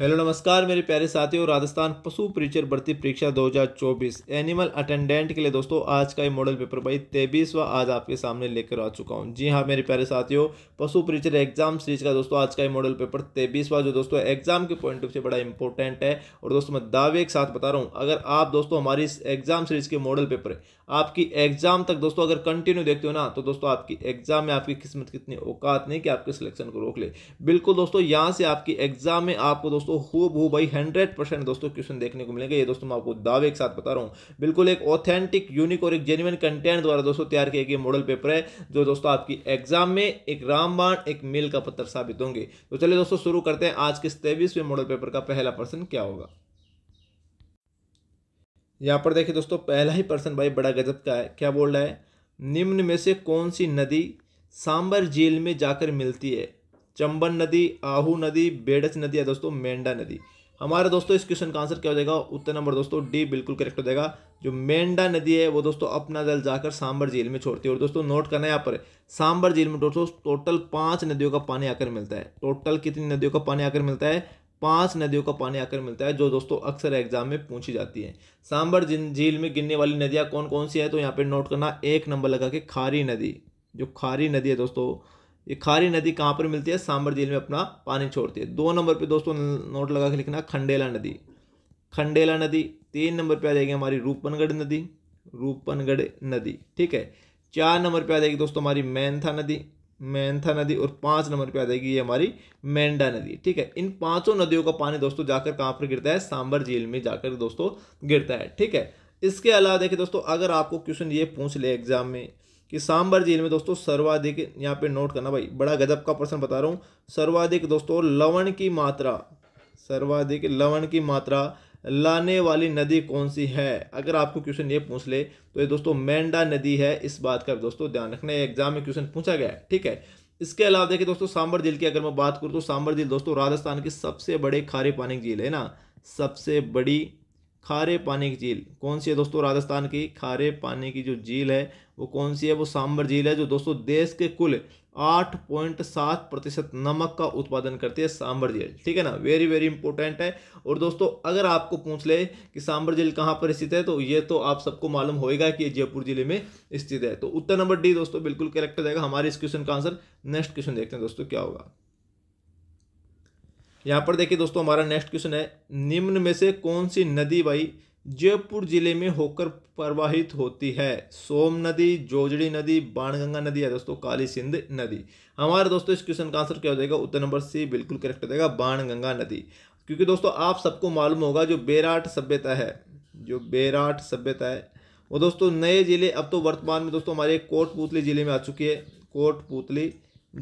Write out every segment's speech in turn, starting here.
hello नमस्कार मेरे प्यारे साथियों राजस्थान पशु परिचर भर्ती परीक्षा 2024 एनिमल अटेंडेंट के लिए दोस्तों आज का ये मॉडल पेपर भाई तेबीसवा आज आपके सामने लेकर आ चुका हूँ जी हाँ मेरे प्यारे साथियों पशु परिचर एग्जाम सीरीज का दोस्तों आज का ये मॉडल पेपर तेबीसवा जो दोस्तों एग्जाम के पॉइंट ऑफ से बड़ा इंपॉर्टेंट है और दोस्तों मैं दावे के साथ बता रहा हूँ अगर आप दोस्तों हमारी इस एग्जाम सीरीज के मॉडल पेपर आपकी एग्ज़ाम तक दोस्तों अगर कंटिन्यू देखते हो ना तो दोस्तों आपकी एग्ज़ाम में आपकी किस्मत कितनी औकात नहीं कि आपके सिलेक्शन को रोक ले बिल्कुल दोस्तों यहाँ से आपकी एग्ज़ाम में आपको दोस्तों हो बो भाई हंड्रेड परसेंट दोस्तों क्वेश्चन देखने को मिलेंगे ये दोस्तों मैं आपको दावे के साथ बता रहा हूँ बिल्कुल एक ऑथेंटिक यूनिक और एक जेन्यून कंटेंट द्वारा दोस्तों तैयार किया गया मॉडल पेपर है जो दोस्तों आपकी एग्जाम में एक रामबाण एक मेल का पत्थर साबित होंगे तो चलिए दोस्तों शुरू करते हैं आज के तेईसवें मॉडल पेपर का पहला पर्सन क्या होगा यहाँ पर देखिए दोस्तों पहला ही प्रश्न भाई बड़ा गजब का है क्या बोल रहा है निम्न में से कौन सी नदी सांबर झील में जाकर मिलती है चंबन नदी आहू नदी बेडच नदी या दोस्तों मेंढा नदी हमारे दोस्तों इस क्वेश्चन का आंसर क्या हो जाएगा उत्तर नंबर दोस्तों डी बिल्कुल करेक्ट हो जाएगा जो मेंढा नदी है वो दोस्तों अपना जल जाकर सांबर झील में छोड़ती है और दोस्तों नोट करना यहाँ पर सांबर झील में दोस्तों टोटल पांच नदियों का पानी आकर मिलता है टोटल कितनी नदियों का पानी आकर मिलता है पांच नदियों का पानी आकर मिलता है जो दोस्तों अक्सर एग्जाम में पूछी जाती है सांबर झील में गिरने वाली नदियाँ कौन कौन सी है तो यहाँ पर नोट करना एक नंबर लगा के खारी नदी जो खारी नदी है दोस्तों ये खारी नदी कहाँ पर मिलती है सांबर झील में अपना पानी छोड़ती है दो नंबर पर दोस्तों नोट लगा के लिखना खंडेला नदी खंडेला नदी तीन नंबर पर आ जाएगी हमारी रूपनगढ़ नदी रूपनगढ़ नदी ठीक है चार नंबर पर आ जाएगी दोस्तों हमारी मैनथा नदी मैंथा नदी और पांच नंबर पे आ जाएगी ये हमारी मेंडा नदी ठीक है इन पांचों नदियों का पानी दोस्तों जाकर कहाँ पर गिरता है सांबर झील में जाकर दोस्तों गिरता है ठीक है इसके अलावा देखिए दोस्तों अगर आपको क्वेश्चन ये पूछ ले एग्जाम में कि सांबर झील में दोस्तों सर्वाधिक यहाँ पे नोट करना भाई बड़ा गजब का प्रश्न बता रहा हूँ सर्वाधिक दोस्तों लवण की मात्रा सर्वाधिक लवण की मात्रा लाने वाली नदी कौन सी है अगर आपको क्वेश्चन ये पूछ ले तो ये दोस्तों मेंढा नदी है इस बात का दोस्तों ध्यान रखना है एग्जाम में क्वेश्चन पूछा गया है ठीक है इसके अलावा देखिए दोस्तों सांबर झील की अगर मैं बात करूँ तो सांबर झील दोस्तों राजस्थान की सबसे बड़े खारे पानी की झील है ना सबसे बड़ी खारे पानी की झील कौन सी है दोस्तों राजस्थान की खारे पानी की जो झील है वो कौन सी है वो सांबर झील है जो दोस्तों देश के कुल आठ पॉइंट सात प्रतिशत नमक का उत्पादन करती है सांबर जेल ठीक है ना वेरी वेरी इंपॉर्टेंट है और दोस्तों अगर आपको पूछ ले कि सांबर जेल कहाँ पर स्थित है तो ये तो आप सबको मालूम होएगा कि जयपुर जिले में स्थित है तो उत्तर नंबर डी दोस्तों बिल्कुल करेक्ट हो जाएगा हमारे इस क्वेश्चन का आंसर नेक्स्ट क्वेश्चन देखते हैं दोस्तों क्या होगा यहाँ पर देखिए दोस्तों हमारा नेक्स्ट क्वेश्चन है निम्न में से कौन सी नदी भाई जयपुर जिले में होकर प्रवाहित होती है सोम नदी जोजड़ी नदी बाणगंगा नदी या दोस्तों काली सिंध नदी हमारे दोस्तों इस क्वेश्चन का आंसर क्या हो जाएगा उत्तर नंबर सी बिल्कुल करेक्ट हो जाएगा बाणगंगा नदी क्योंकि दोस्तों आप सबको मालूम होगा जो बेराट सभ्यता है जो बेराट सभ्यता है वो दोस्तों नए जिले अब तो वर्तमान में दोस्तों हमारे कोटपुतली जिले में आ चुकी है कोटपुतली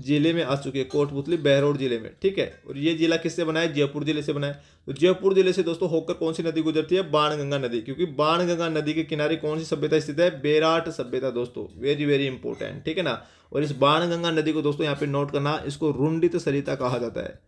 जिले में आ चुकी है कोटपुतली बहरोड जिले में ठीक है और ये जिला किससे बनाया जयपुर जिले से बनाया तो जयपुर जिले से दोस्तों होकर कौन सी नदी गुजरती है बाणगंगा नदी क्योंकि बाणगंगा नदी के किनारे कौन सी सभ्यता स्थित है बेराट सभ्यता दोस्तों वेरी वेरी इंपॉर्टेंट ठीक है ना और इस बाणगंगा नदी को दोस्तों यहाँ पे नोट करना इसको रुंडित सरिता कहा जाता है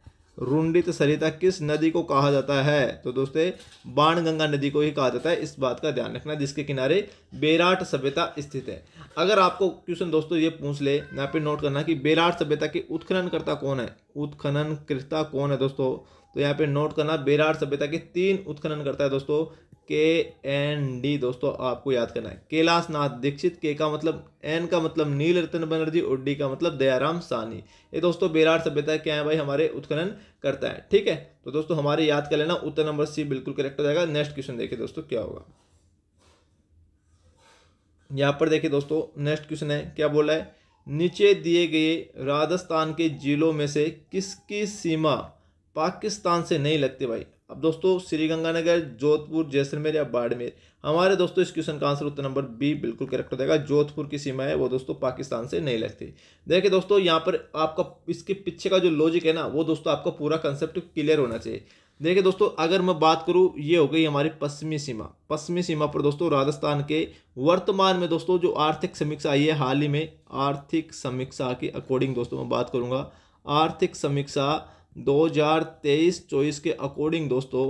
रुंडित सरिता किस नदी को कहा जाता है तो दोस्तों बाण गंगा नदी को ही कहा जाता है इस बात का ध्यान रखना जिसके किनारे बेराट सभ्यता स्थित है अगर आपको क्वेश्चन दोस्तों ये पूछ ले यहाँ पे नोट करना कि बेराट सभ्यता की उत्खननकर्ता कौन है करता कौन है दोस्तों तो यहाँ पे नोट करना बेराट सभ्यता के तीन उत्खनन करता है दोस्तों के एन डी दोस्तों आपको याद करना है कैलाश नाथ दीक्षित के का मतलब एन का मतलब नील रतन बनर्जी और डी का मतलब दयाराम सानी ये दोस्तों बेरार सभ्यता क्या है भाई हमारे उत्खनन करता है ठीक है तो दोस्तों हमारे याद कर लेना उत्तर नंबर सी बिल्कुल करेक्ट हो जाएगा नेक्स्ट क्वेश्चन देखिए दोस्तों क्या होगा यहाँ पर देखिए दोस्तों नेक्स्ट क्वेश्चन है क्या बोला है नीचे दिए गए राजस्थान के जिलों में से किसकी सीमा पाकिस्तान से नहीं लगती भाई अब दोस्तों श्रीगंगानगर जोधपुर जैसलमेर या बाड़मेर हमारे दोस्तों इस क्वेश्चन का आंसर उत्तर नंबर बी बिल्कुल करेक्ट हो जाएगा जोधपुर की सीमा है वो दोस्तों पाकिस्तान से नहीं लगती देखिए दोस्तों यहाँ पर आपका इसके पीछे का जो लॉजिक है ना वो दोस्तों आपका पूरा कंसेप्ट क्लियर होना चाहिए देखिए दोस्तों अगर मैं बात करूँ ये हो गई हमारी पश्चिमी सीमा पश्चिमी सीमा पर दोस्तों राजस्थान के वर्तमान में दोस्तों जो आर्थिक समीक्षा आई है हाल ही में आर्थिक समीक्षा के अकॉर्डिंग दोस्तों मैं बात करूँगा आर्थिक समीक्षा 2023-24 के अकॉर्डिंग दोस्तों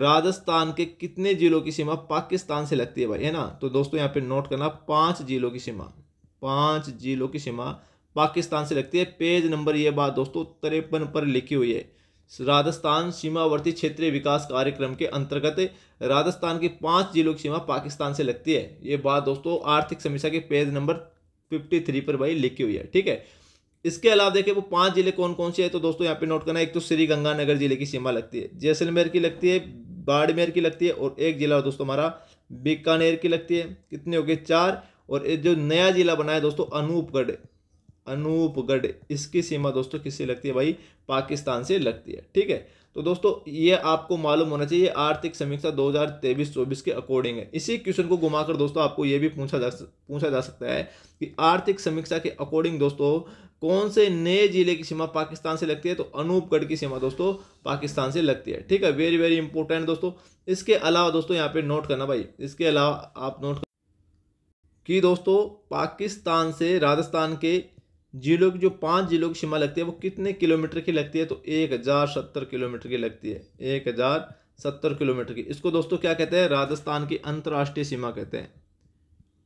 राजस्थान के कितने जिलों की सीमा पाकिस्तान से लगती है भाई है ना तो दोस्तों यहाँ पे नोट करना पांच जिलों की सीमा पांच जिलों की सीमा पाकिस्तान से लगती है पेज नंबर ये बात दोस्तों तिरपन पर लिखी हुई है राजस्थान सीमावर्ती क्षेत्रीय विकास कार्यक्रम के अंतर्गत राजस्थान की पांच जिलों की सीमा पाकिस्तान से लगती है ये बात दोस्तों आर्थिक समीक्षा के पेज नंबर फिफ्टी थ्री पर भाई लिखी हुई है ठीक है इसके अलावा देखें वो पांच जिले कौन कौन से हैं तो दोस्तों यहाँ पे नोट करना एक तो श्री गंगानगर जिले की सीमा लगती है जैसलमेर की लगती है बाड़मेर की लगती है और एक जिला दोस्तों हमारा बीकानेर की लगती है कितने हो गए चार और ये जो नया जिला बना है दोस्तों अनूपगढ़ अनूपगढ़ इसकी सीमा दोस्तों किससे लगती है भाई पाकिस्तान से लगती है ठीक है तो दोस्तों ये आपको मालूम होना चाहिए आर्थिक समीक्षा 2023-24 के अकॉर्डिंग है इसी क्वेश्चन को घुमाकर दोस्तों आपको ये भी पूछा जा पूछा जा सकता है कि आर्थिक समीक्षा के अकॉर्डिंग दोस्तों कौन से नए जिले की सीमा पाकिस्तान से लगती है तो अनूपगढ़ की सीमा दोस्तों पाकिस्तान से लगती है ठीक है वेरी वेरी इंपॉर्टेंट दोस्तों इसके अलावा दोस्तों यहाँ पे नोट करना भाई इसके अलावा आप नोट कि दोस्तों पाकिस्तान से राजस्थान के जिलों की जो पांच जिलों की सीमा लगती है वो कितने किलोमीटर की लगती है तो एक हज़ार सत्तर किलोमीटर की लगती है एक हज़ार सत्तर किलोमीटर की इसको दोस्तों क्या कहते हैं राजस्थान की अंतर्राष्ट्रीय सीमा कहते हैं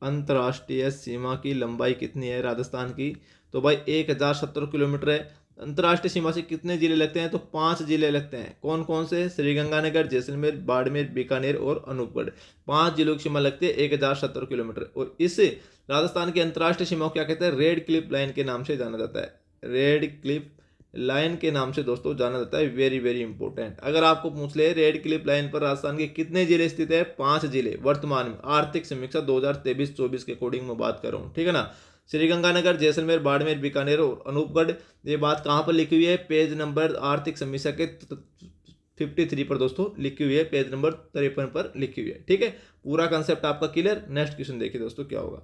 अंतर्राष्ट्रीय सीमा की लंबाई कितनी है राजस्थान की तो भाई एक हज़ार सत्तर किलोमीटर है अंतर्राष्ट्रीय सीमा से कितने जिले लगते हैं तो पांच जिले लगते हैं कौन कौन से श्रीगंगानगर जैसलमेर बाड़मेर बीकानेर और अनूपगढ़ पांच जिलों की सीमा लगती है एक हजार सत्तर किलोमीटर और इसे राजस्थान की अंतर्राष्ट्रीय सीमा को क्या कहते हैं रेड क्लिप लाइन के नाम से जाना जाता है रेड क्लिप लाइन के नाम से दोस्तों जाना जाता है वेरी वेरी इंपॉर्टेंट अगर आपको पूछ ले रेड क्लिप लाइन पर राजस्थान के कितने जिले स्थित है पांच जिले वर्तमान में आर्थिक समीक्षा 2023-24 के अकॉर्डिंग में बात कर रहा हूँ ठीक है ना श्रीगंगानगर जैसलमेर बाड़मेर बीकानेर और अनूपगढ़ ये बात कहाँ पर लिखी हुई है पेज नंबर आर्थिक समीक्षा के फिफ्टी थ्री पर दोस्तों लिखी हुई है पेज नंबर तिरपन पर लिखी हुई है ठीक है पूरा कंसेप्ट आपका क्लियर नेक्स्ट क्वेश्चन देखिए दोस्तों क्या होगा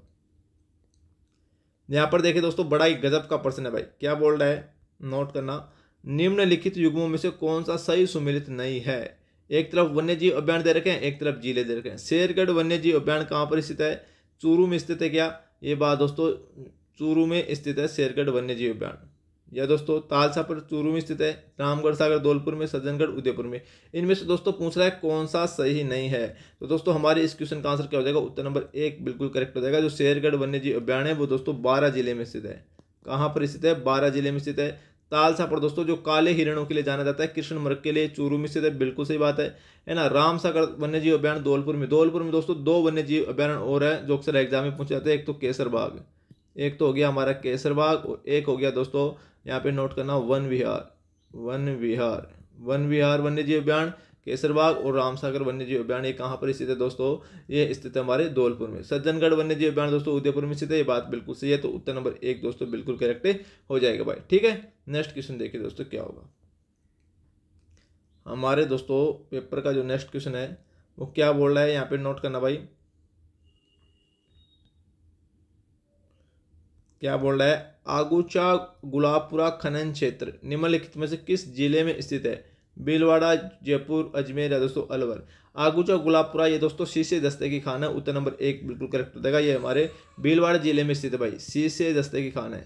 यहाँ पर देखिए दोस्तों बड़ा ही गजब का प्रश्न है भाई क्या बोल रहा है नोट करना निम्नलिखित युग्मों में से कौन सा सही सुमिलित नहीं है एक तरफ वन्य जीव अभ्यारण दे रखे हैं एक तरफ जिले दे रखे हैं शेरगढ़ वन्य जीव अभ्यारण कहाँ पर स्थित है चूरू में स्थित है क्या ये बात दोस्तों चूरू में स्थित है शेरगढ़ वन्य जीव अभ्यारण्य या दोस्तों तालसा पर चूरू में स्थित है रामगढ़ सागर धौलपुर में सज्जनगढ़ उदयपुर में इनमें से दोस्तों पूछ रहा है कौन सा सही नहीं है तो दोस्तों हमारे इस क्वेश्चन का आंसर क्या हो जाएगा उत्तर नंबर एक बिल्कुल करेक्ट हो जाएगा जो शेरगढ़ वन्यजीव अभ्यारण्य है वो दोस्तों बारह जिले में स्थित है कहाँ पर स्थित है बारह जिले में स्थित है ताल दोस्तों जो काले हिरणों के लिए जाना जाता है कृष्ण मर्ग के लिए चूरू में से बिल्कुल सही बात है है ना राम सागर वन्य जीव अभ्यारण धौलपुर में धौलपुर में दोस्तों दो वन्य जीव अभ्यारण और है जो अक्सर एग्जाम में पूछ जाते हैं एक तो केसरबाग एक तो हो गया हमारा केसरबाग और एक हो गया दोस्तों यहाँ पे नोट करना वन विहार वन विहार वन विहार वन्य जीव अभ्यारण केसरबाग और रामसागर जीव अभ्यारण ये कहाँ पर स्थित है दोस्तों ये स्थित है हमारे धौलपुर में सज्जनगढ़ वन्यजीव अभ्यारण दोस्तों उदयपुर में स्थित है ये बात बिल्कुल सही है तो उत्तर नंबर एक दोस्तों बिल्कुल करेक्ट हो जाएगा भाई ठीक है नेक्स्ट क्वेश्चन देखिए दोस्तों क्या होगा हमारे दोस्तों पेपर का जो नेक्स्ट क्वेश्चन है वो क्या बोल रहा है यहाँ पे नोट करना भाई क्या बोल रहा है आगुचा गुलाबपुरा खनन क्षेत्र निम्नलिखित में से किस जिले में स्थित है भीलवाड़ा जयपुर अजमेर या दोस्तों अलवर आगूचा गुलाबपुरा ये दोस्तों शीशे दस्ते की खान है उत्तर नंबर एक बिल्कुल करेक्ट हो जाएगा ये हमारे भीलवाड़ा जिले में स्थित है भाई शीशे दस्ते की खान है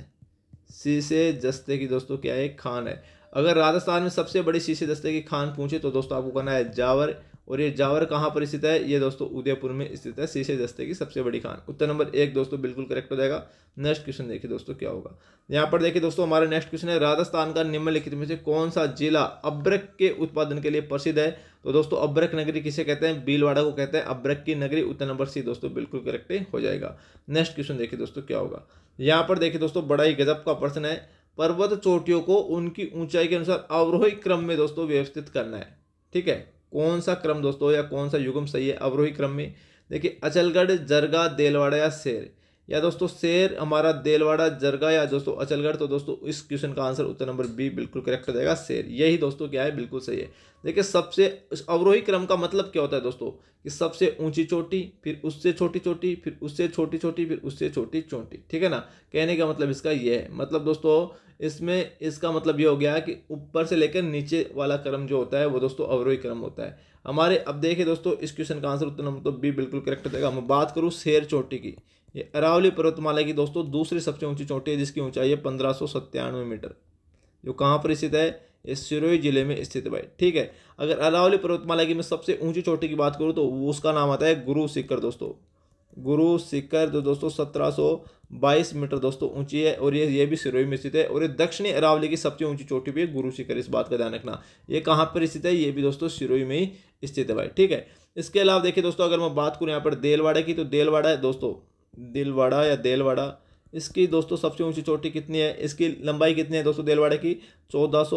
शीशे दस्ते की दोस्तों क्या है खान है अगर राजस्थान में सबसे बड़ी शीशे दस्ते की खान पूछे तो दोस्तों आपको कहना है जावर और ये जावर कहाँ पर स्थित है ये दोस्तों उदयपुर में स्थित है शीशे दस्ते की सबसे बड़ी खान उत्तर नंबर एक दोस्तों बिल्कुल करेक्ट हो जाएगा नेक्स्ट क्वेश्चन देखिए दोस्तों क्या होगा यहाँ पर देखिए दोस्तों हमारा नेक्स्ट क्वेश्चन है राजस्थान का निम्नलिखित में से कौन सा जिला अब्रक के उत्पादन के लिए प्रसिद्ध है तो दोस्तों अब्रक नगरी किसे कहते हैं बीलवाड़ा को कहते हैं अब्रक की नगरी उत्तर नंबर सी दोस्तों बिल्कुल करेक्ट हो जाएगा नेक्स्ट क्वेश्चन देखिए दोस्तों क्या होगा यहाँ पर देखिए दोस्तों बड़ा ही गजब का प्रश्न है पर्वत चोटियों को उनकी ऊंचाई के अनुसार अवरोही क्रम में दोस्तों व्यवस्थित करना है ठीक है कौन सा क्रम दोस्तों या कौन सा युगम सही है अवरोही क्रम में देखिए अचलगढ़ जरगा देलवाड़ा या शेर या दोस्तों शेर हमारा देलवाड़ा जरगा या दोस्तों अचलगढ़ तो दोस्तों इस क्वेश्चन का आंसर उत्तर नंबर बी बिल्कुल करेक्ट हो जाएगा शेर यही दोस्तों क्या है बिल्कुल सही है देखिए सबसे अवरोही क्रम का मतलब क्या होता है दोस्तों कि सबसे ऊंची चोटी फिर उससे छोटी चोटी फिर उससे छोटी चोटी फिर उससे छोटी चोटी ठीक है ना कहने का मतलब इसका यह है मतलब दोस्तों इसमें इसका मतलब ये हो गया कि ऊपर से लेकर नीचे वाला क्रम जो होता है वो दोस्तों अवरोही क्रम होता है हमारे अब देखे दोस्तों इस क्वेश्चन का आंसर उत्तर नंबर तो बी बिल्कुल करेक्ट होता है मैं बात करूँ शेर चोटी की ये अरावली पर्वतमाला की दोस्तों दूसरी सबसे ऊंची चोटी है जिसकी ऊंचाई है पंद्रह सौ सत्तानवे मीटर जो कहाँ पर स्थित है ये सिरोही जिले में स्थित भाई ठीक है अगर अरावली पर्वतमाला की मैं सबसे ऊंची चोटी की बात करूँ तो उसका नाम आता है गुरु शिखर दोस्तों गुरु शिखर जो तो दोस्तों सत्रह सौ बाईस मीटर दोस्तों ऊंची है और ये ये भी सिरोही में स्थित है और ये दक्षिणी अरावली की सबसे ऊंची चोटी भी है गुरु शिखर इस बात का ध्यान रखना ये कहाँ पर स्थित है ये भी दोस्तों सिरोही में ही स्थित है भाई ठीक है इसके अलावा देखिए दोस्तों अगर मैं बात करूँ यहाँ पर देलवाड़ा की तो देलवाड़ा है दोस्तों दिलवाड़ा या देलवाड़ा इसकी दोस्तों सबसे ऊंची चोटी कितनी है इसकी लंबाई कितनी है दोस्तों देलवाड़ा की चौदह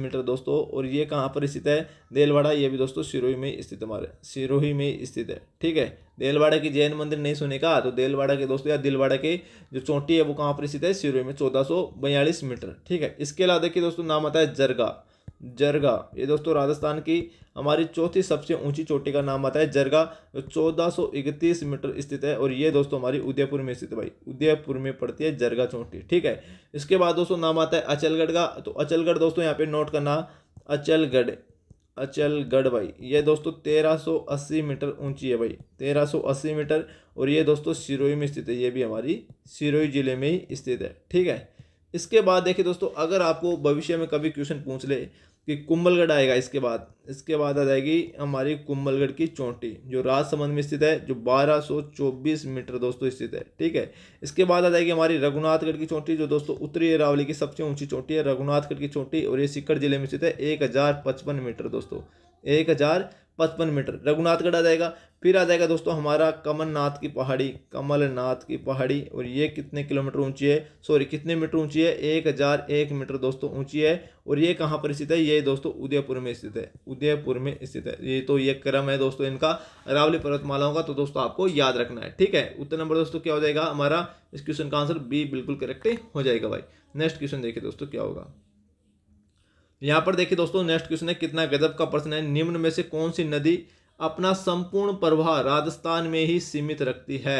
मीटर दोस्तों और ये कहाँ पर स्थित है देलवाड़ा ये भी दोस्तों सिरोही में स्थित हमारे सिरोही में स्थित है ठीक है देलवाड़ा की जैन मंदिर नहीं सुने का तो देलवाड़ा के दोस्तों या दिलवाड़ा के जो चोटी है वो कहाँ पर स्थित है सिरोही में चौदह मीटर ठीक है इसके अलावा देखिए दोस्तों नाम आता है जरगा जरगा ये दोस्तों राजस्थान की हमारी चौथी सबसे ऊंची चोटी का नाम आता है जरगा जो चौदह मीटर स्थित है और ये दोस्तों हमारी उदयपुर में स्थित भाई उदयपुर में पड़ती है जरगा चोटी ठीक है इसके बाद दोस्तों नाम आता है अचलगढ़ का तो अचलगढ़ दोस्तों यहाँ पे नोट करना अचलगढ़ अचलगढ़ भाई ये दोस्तों 1380 मीटर ऊंची है भाई 1380 मीटर और ये दोस्तों सिरोई में स्थित है ये भी हमारी सिरोई जिले में ही स्थित है ठीक है इसके बाद देखिए दोस्तों अगर आपको भविष्य में कभी क्वेश्चन पूछ ले कि कुंभलगढ़ आएगा इसके बाद इसके बाद आ जाएगी हमारी कुंभलगढ़ की चोटी जो राजसमंद में स्थित है जो 1224 मीटर दोस्तों स्थित है ठीक है इसके बाद आ जाएगी हमारी रघुनाथगढ़ की चोटी जो दोस्तों उत्तरी अरावली की सबसे ऊंची चोटी है रघुनाथगढ़ की चोटी और ये सिकर जिले में स्थित है एक मीटर दोस्तों एक पचपन मीटर रघुनाथगढ़ आ जाएगा फिर आ जाएगा दोस्तों हमारा कमलनाथ की पहाड़ी कमलनाथ की पहाड़ी और ये कितने किलोमीटर ऊंची है सॉरी कितने मीटर ऊंची है एक हज़ार एक मीटर दोस्तों ऊंची है और ये कहाँ पर स्थित है ये दोस्तों उदयपुर में स्थित है उदयपुर में स्थित है ये तो ये क्रम है दोस्तों इनका अरावली पर्वतमालाओं का तो दोस्तों आपको याद रखना है ठीक है उत्तर नंबर दोस्तों क्या हो जाएगा हमारा इस क्वेश्चन का आंसर बी बिल्कुल करेक्ट हो जाएगा भाई नेक्स्ट क्वेश्चन देखिए दोस्तों क्या होगा यहाँ पर देखिए दोस्तों नेक्स्ट क्वेश्चन है कितना गजब का प्रश्न है निम्न में से कौन सी नदी अपना संपूर्ण प्रवाह राजस्थान में ही सीमित रखती है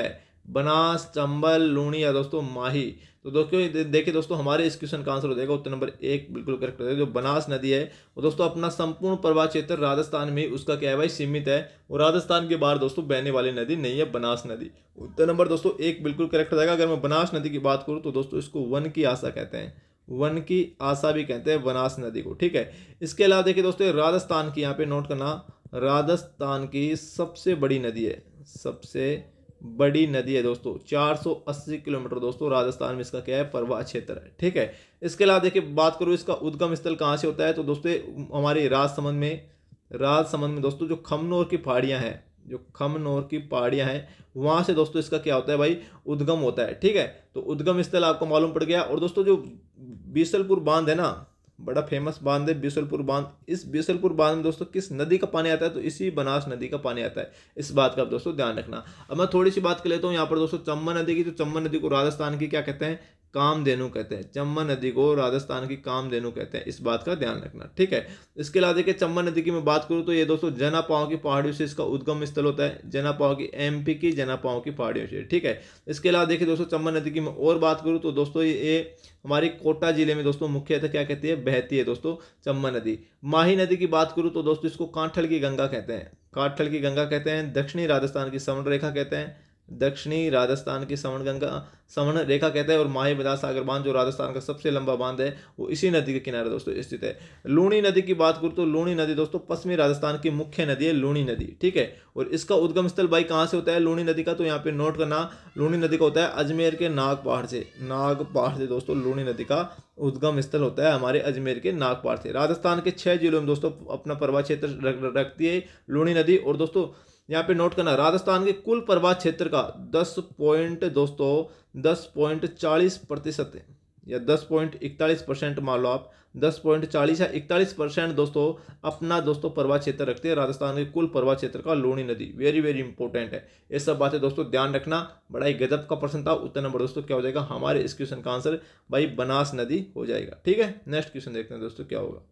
बनास चंबल लूणी या दोस्तों माही तो दोस्तों देखिए दोस्तों हमारे इस क्वेश्चन का आंसर हो जाएगा उत्तर नंबर एक बिल्कुल करेक्ट हो जाएगा जो बनास नदी है वो दोस्तों अपना संपूर्ण प्रवाह क्षेत्र राजस्थान में उसका क्या है भाई सीमित है और राजस्थान के बाहर दोस्तों बहने वाली नदी नहीं है बनास नदी उत्तर नंबर दोस्तों एक बिल्कुल करेक्ट हो जाएगा अगर मैं बनास नदी की बात करूँ तो दोस्तों इसको वन की आशा कहते हैं वन की आशा भी कहते हैं बनास नदी को ठीक है इसके अलावा देखिए दोस्तों राजस्थान की यहाँ पे नोट करना राजस्थान की सबसे बड़ी नदी है सबसे बड़ी नदी है दोस्तों 480 किलोमीटर दोस्तों राजस्थान में इसका क्या है प्रवाह क्षेत्र है ठीक है इसके अलावा देखिए बात करूँ इसका उद्गम स्थल कहाँ से होता है तो दोस्तों हमारे राजसमंद में राजसमंद में दोस्तों जो खमनौर की पहाड़ियाँ हैं जो खमनौर की पहाड़ियाँ हैं वहाँ से दोस्तों इसका क्या होता है भाई उद्गम होता है ठीक है तो उद्गम स्थल आपको मालूम पड़ गया और दोस्तों जो बीसलपुर बांध है ना बड़ा फेमस बांध है बीसलपुर बांध इस बीसलपुर बांध में दोस्तों किस नदी का पानी आता है तो इसी बनास नदी का पानी आता है इस बात का आप दोस्तों ध्यान रखना अब मैं थोड़ी सी बात कर लेता हूँ यहाँ पर दोस्तों चम्बा नदी की तो चम्बा नदी को राजस्थान की क्या कहते हैं कामधेनु कहते हैं चम्बा नदी को राजस्थान की कामधेनु कहते हैं इस बात का ध्यान रखना ठीक है इसके अलावा देखिए चम्बा नदी की मैं बात करूँ तो ये दोस्तों जनापाव की पहाड़ियों से इसका उद्गम स्थल होता है पाओ की एमपी की जनापाव की पहाड़ियों से ठीक है इसके अलावा देखिए दोस्तों चम्बन नदी की मैं और बात करूँ तो दोस्तों ये हमारी कोटा जिले में दोस्तों मुख्य क्या कहती है बहती है दोस्तों चम्बा नदी माही नदी की बात करूँ तो दोस्तों इसको कांठल की गंगा कहते हैं कांठल की गंगा कहते हैं दक्षिणी राजस्थान की समुद्र रेखा कहते हैं दक्षिणी राजस्थान की सवर्ण गंगा सवर्ण रेखा कहते हैं और माही बदास सागर बांध जो राजस्थान का सबसे लंबा बांध है वो इसी नदी के किनारे दोस्तों स्थित है लूणी नदी की बात करूँ तो लूणी नदी दोस्तों पश्चिमी राजस्थान की मुख्य नदी है लूणी नदी ठीक है और इसका उद्गम स्थल भाई कहाँ से होता है लूणी नदी का तो यहाँ पे नोट करना लूणी नदी का होता है अजमेर के नाग पहाड़ से नाग पहाड़ से दोस्तों लूणी नदी का उद्गम स्थल होता है हमारे अजमेर के नागपहाड़ से राजस्थान के छः जिलों में दोस्तों अपना प्रवाह क्षेत्र रखती है लूणी नदी और दोस्तों यहाँ पे नोट करना राजस्थान के कुल प्रवाह क्षेत्र का दस पॉइंट दोस्तों दस पॉइंट चालीस प्रतिशत या दस पॉइंट इकतालीस परसेंट मान लो आप दस पॉइंट चालीस या इकतालीस परसेंट दोस्तों अपना दोस्तों प्रवाह क्षेत्र रखते हैं राजस्थान के कुल प्रवाह क्षेत्र का लूणी नदी वेरी वेरी इंपॉर्टेंट है ये सब बातें दोस्तों ध्यान रखना बड़ा ही गजब का प्रश्न था उत्तर नंबर दोस्तों क्या हो जाएगा हमारे इस क्वेश्चन का आंसर भाई बनास नदी हो जाएगा ठीक है नेक्स्ट क्वेश्चन देखते हैं दोस्तों क्या होगा